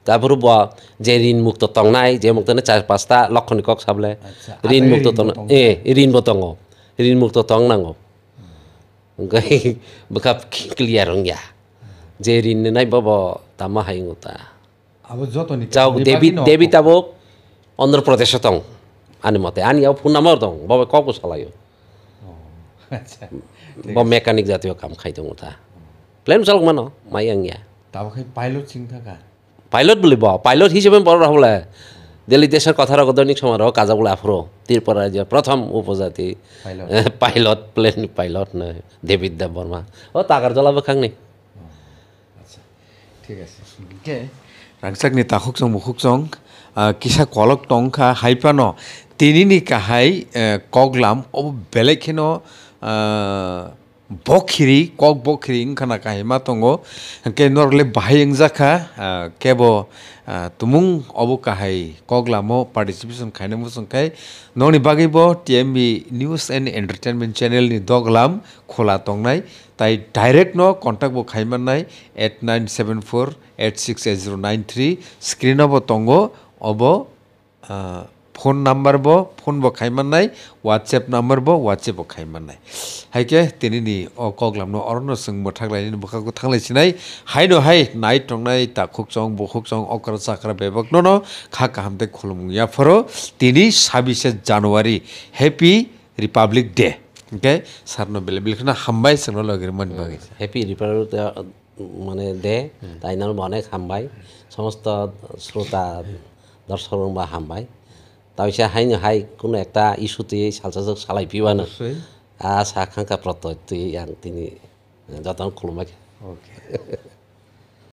Jabrubwa jerin mukto tong nai jerin mukto nai cair pasta lokoni kok sable rin mukto tong eh rin botongo rin mukto tong nango ngai bakap kiliarong ya jerin nai bobo tama hai nguta abo joto ni chau debi debi tabo onor protesto tong ani mote ani au puna mor tong bobo koko mekanik jatiyo kam kai tong nguta plan salok mano mayang ya tabo kai pilot pilot বুলিব pilot হিসেবে বড় হবলে দিল্লি দেশের কথার অগদনিক সমারোহ বলে Afro Tripura যে প্রথম উপজাতি পাইলট প্লেন পাইলট নয় দেবীর দেব বর্মা ও তাকার খাং খাংনি আচ্ছা, ঠিক আছে রাংসাকনি তাহুক চং মুখুক চং কিসা কলক টংখা হাইপানো তিনি কাহাই কগলাম ও বেলেখেন bokiri kok bokiri ingkana kahima tongo ke norle bahai ingzaka kebo tumung obu kahai kok lamo participation kahine musung kai noni bagi bo TMB news and entertainment channel ni dog lam kola tong nai tai direct no contact bo kahima nai at nine seven four eight six zero nine three screen obo tongo obo phone number ব phone বখাইমান নাই WhatsApp number ব WhatsApp বখাইমান নাই হাইকে তিনি নি অ কগলাম অরণ্য song বঠাগলাইনি বখা কো থাংলাইছি নাই হাই নো হাই নাই টংনাই তাখুক চং বহুক চং অকর চাকরা বেবক ন ন খা কাহামতে খুলুম ইয়া ফরো তিনি সাবিসে জানুয়ারি happy republic day okay sir ন বেলে বেলে না হামবাই সং ন লগে মন বগে হ্যাপি রিপাবলিক ডে মানে দে তাই নাম অনেক সমস্ত শ্রোতা দর্শক বা তামিসা হাই না হাই কোনো একটা ইস্যুতে সালসাসক সালাই পিবানো আশা আকাঙ্ক্ষা প্রত্যয় তুই তিনি যত খুলমাকে ওকে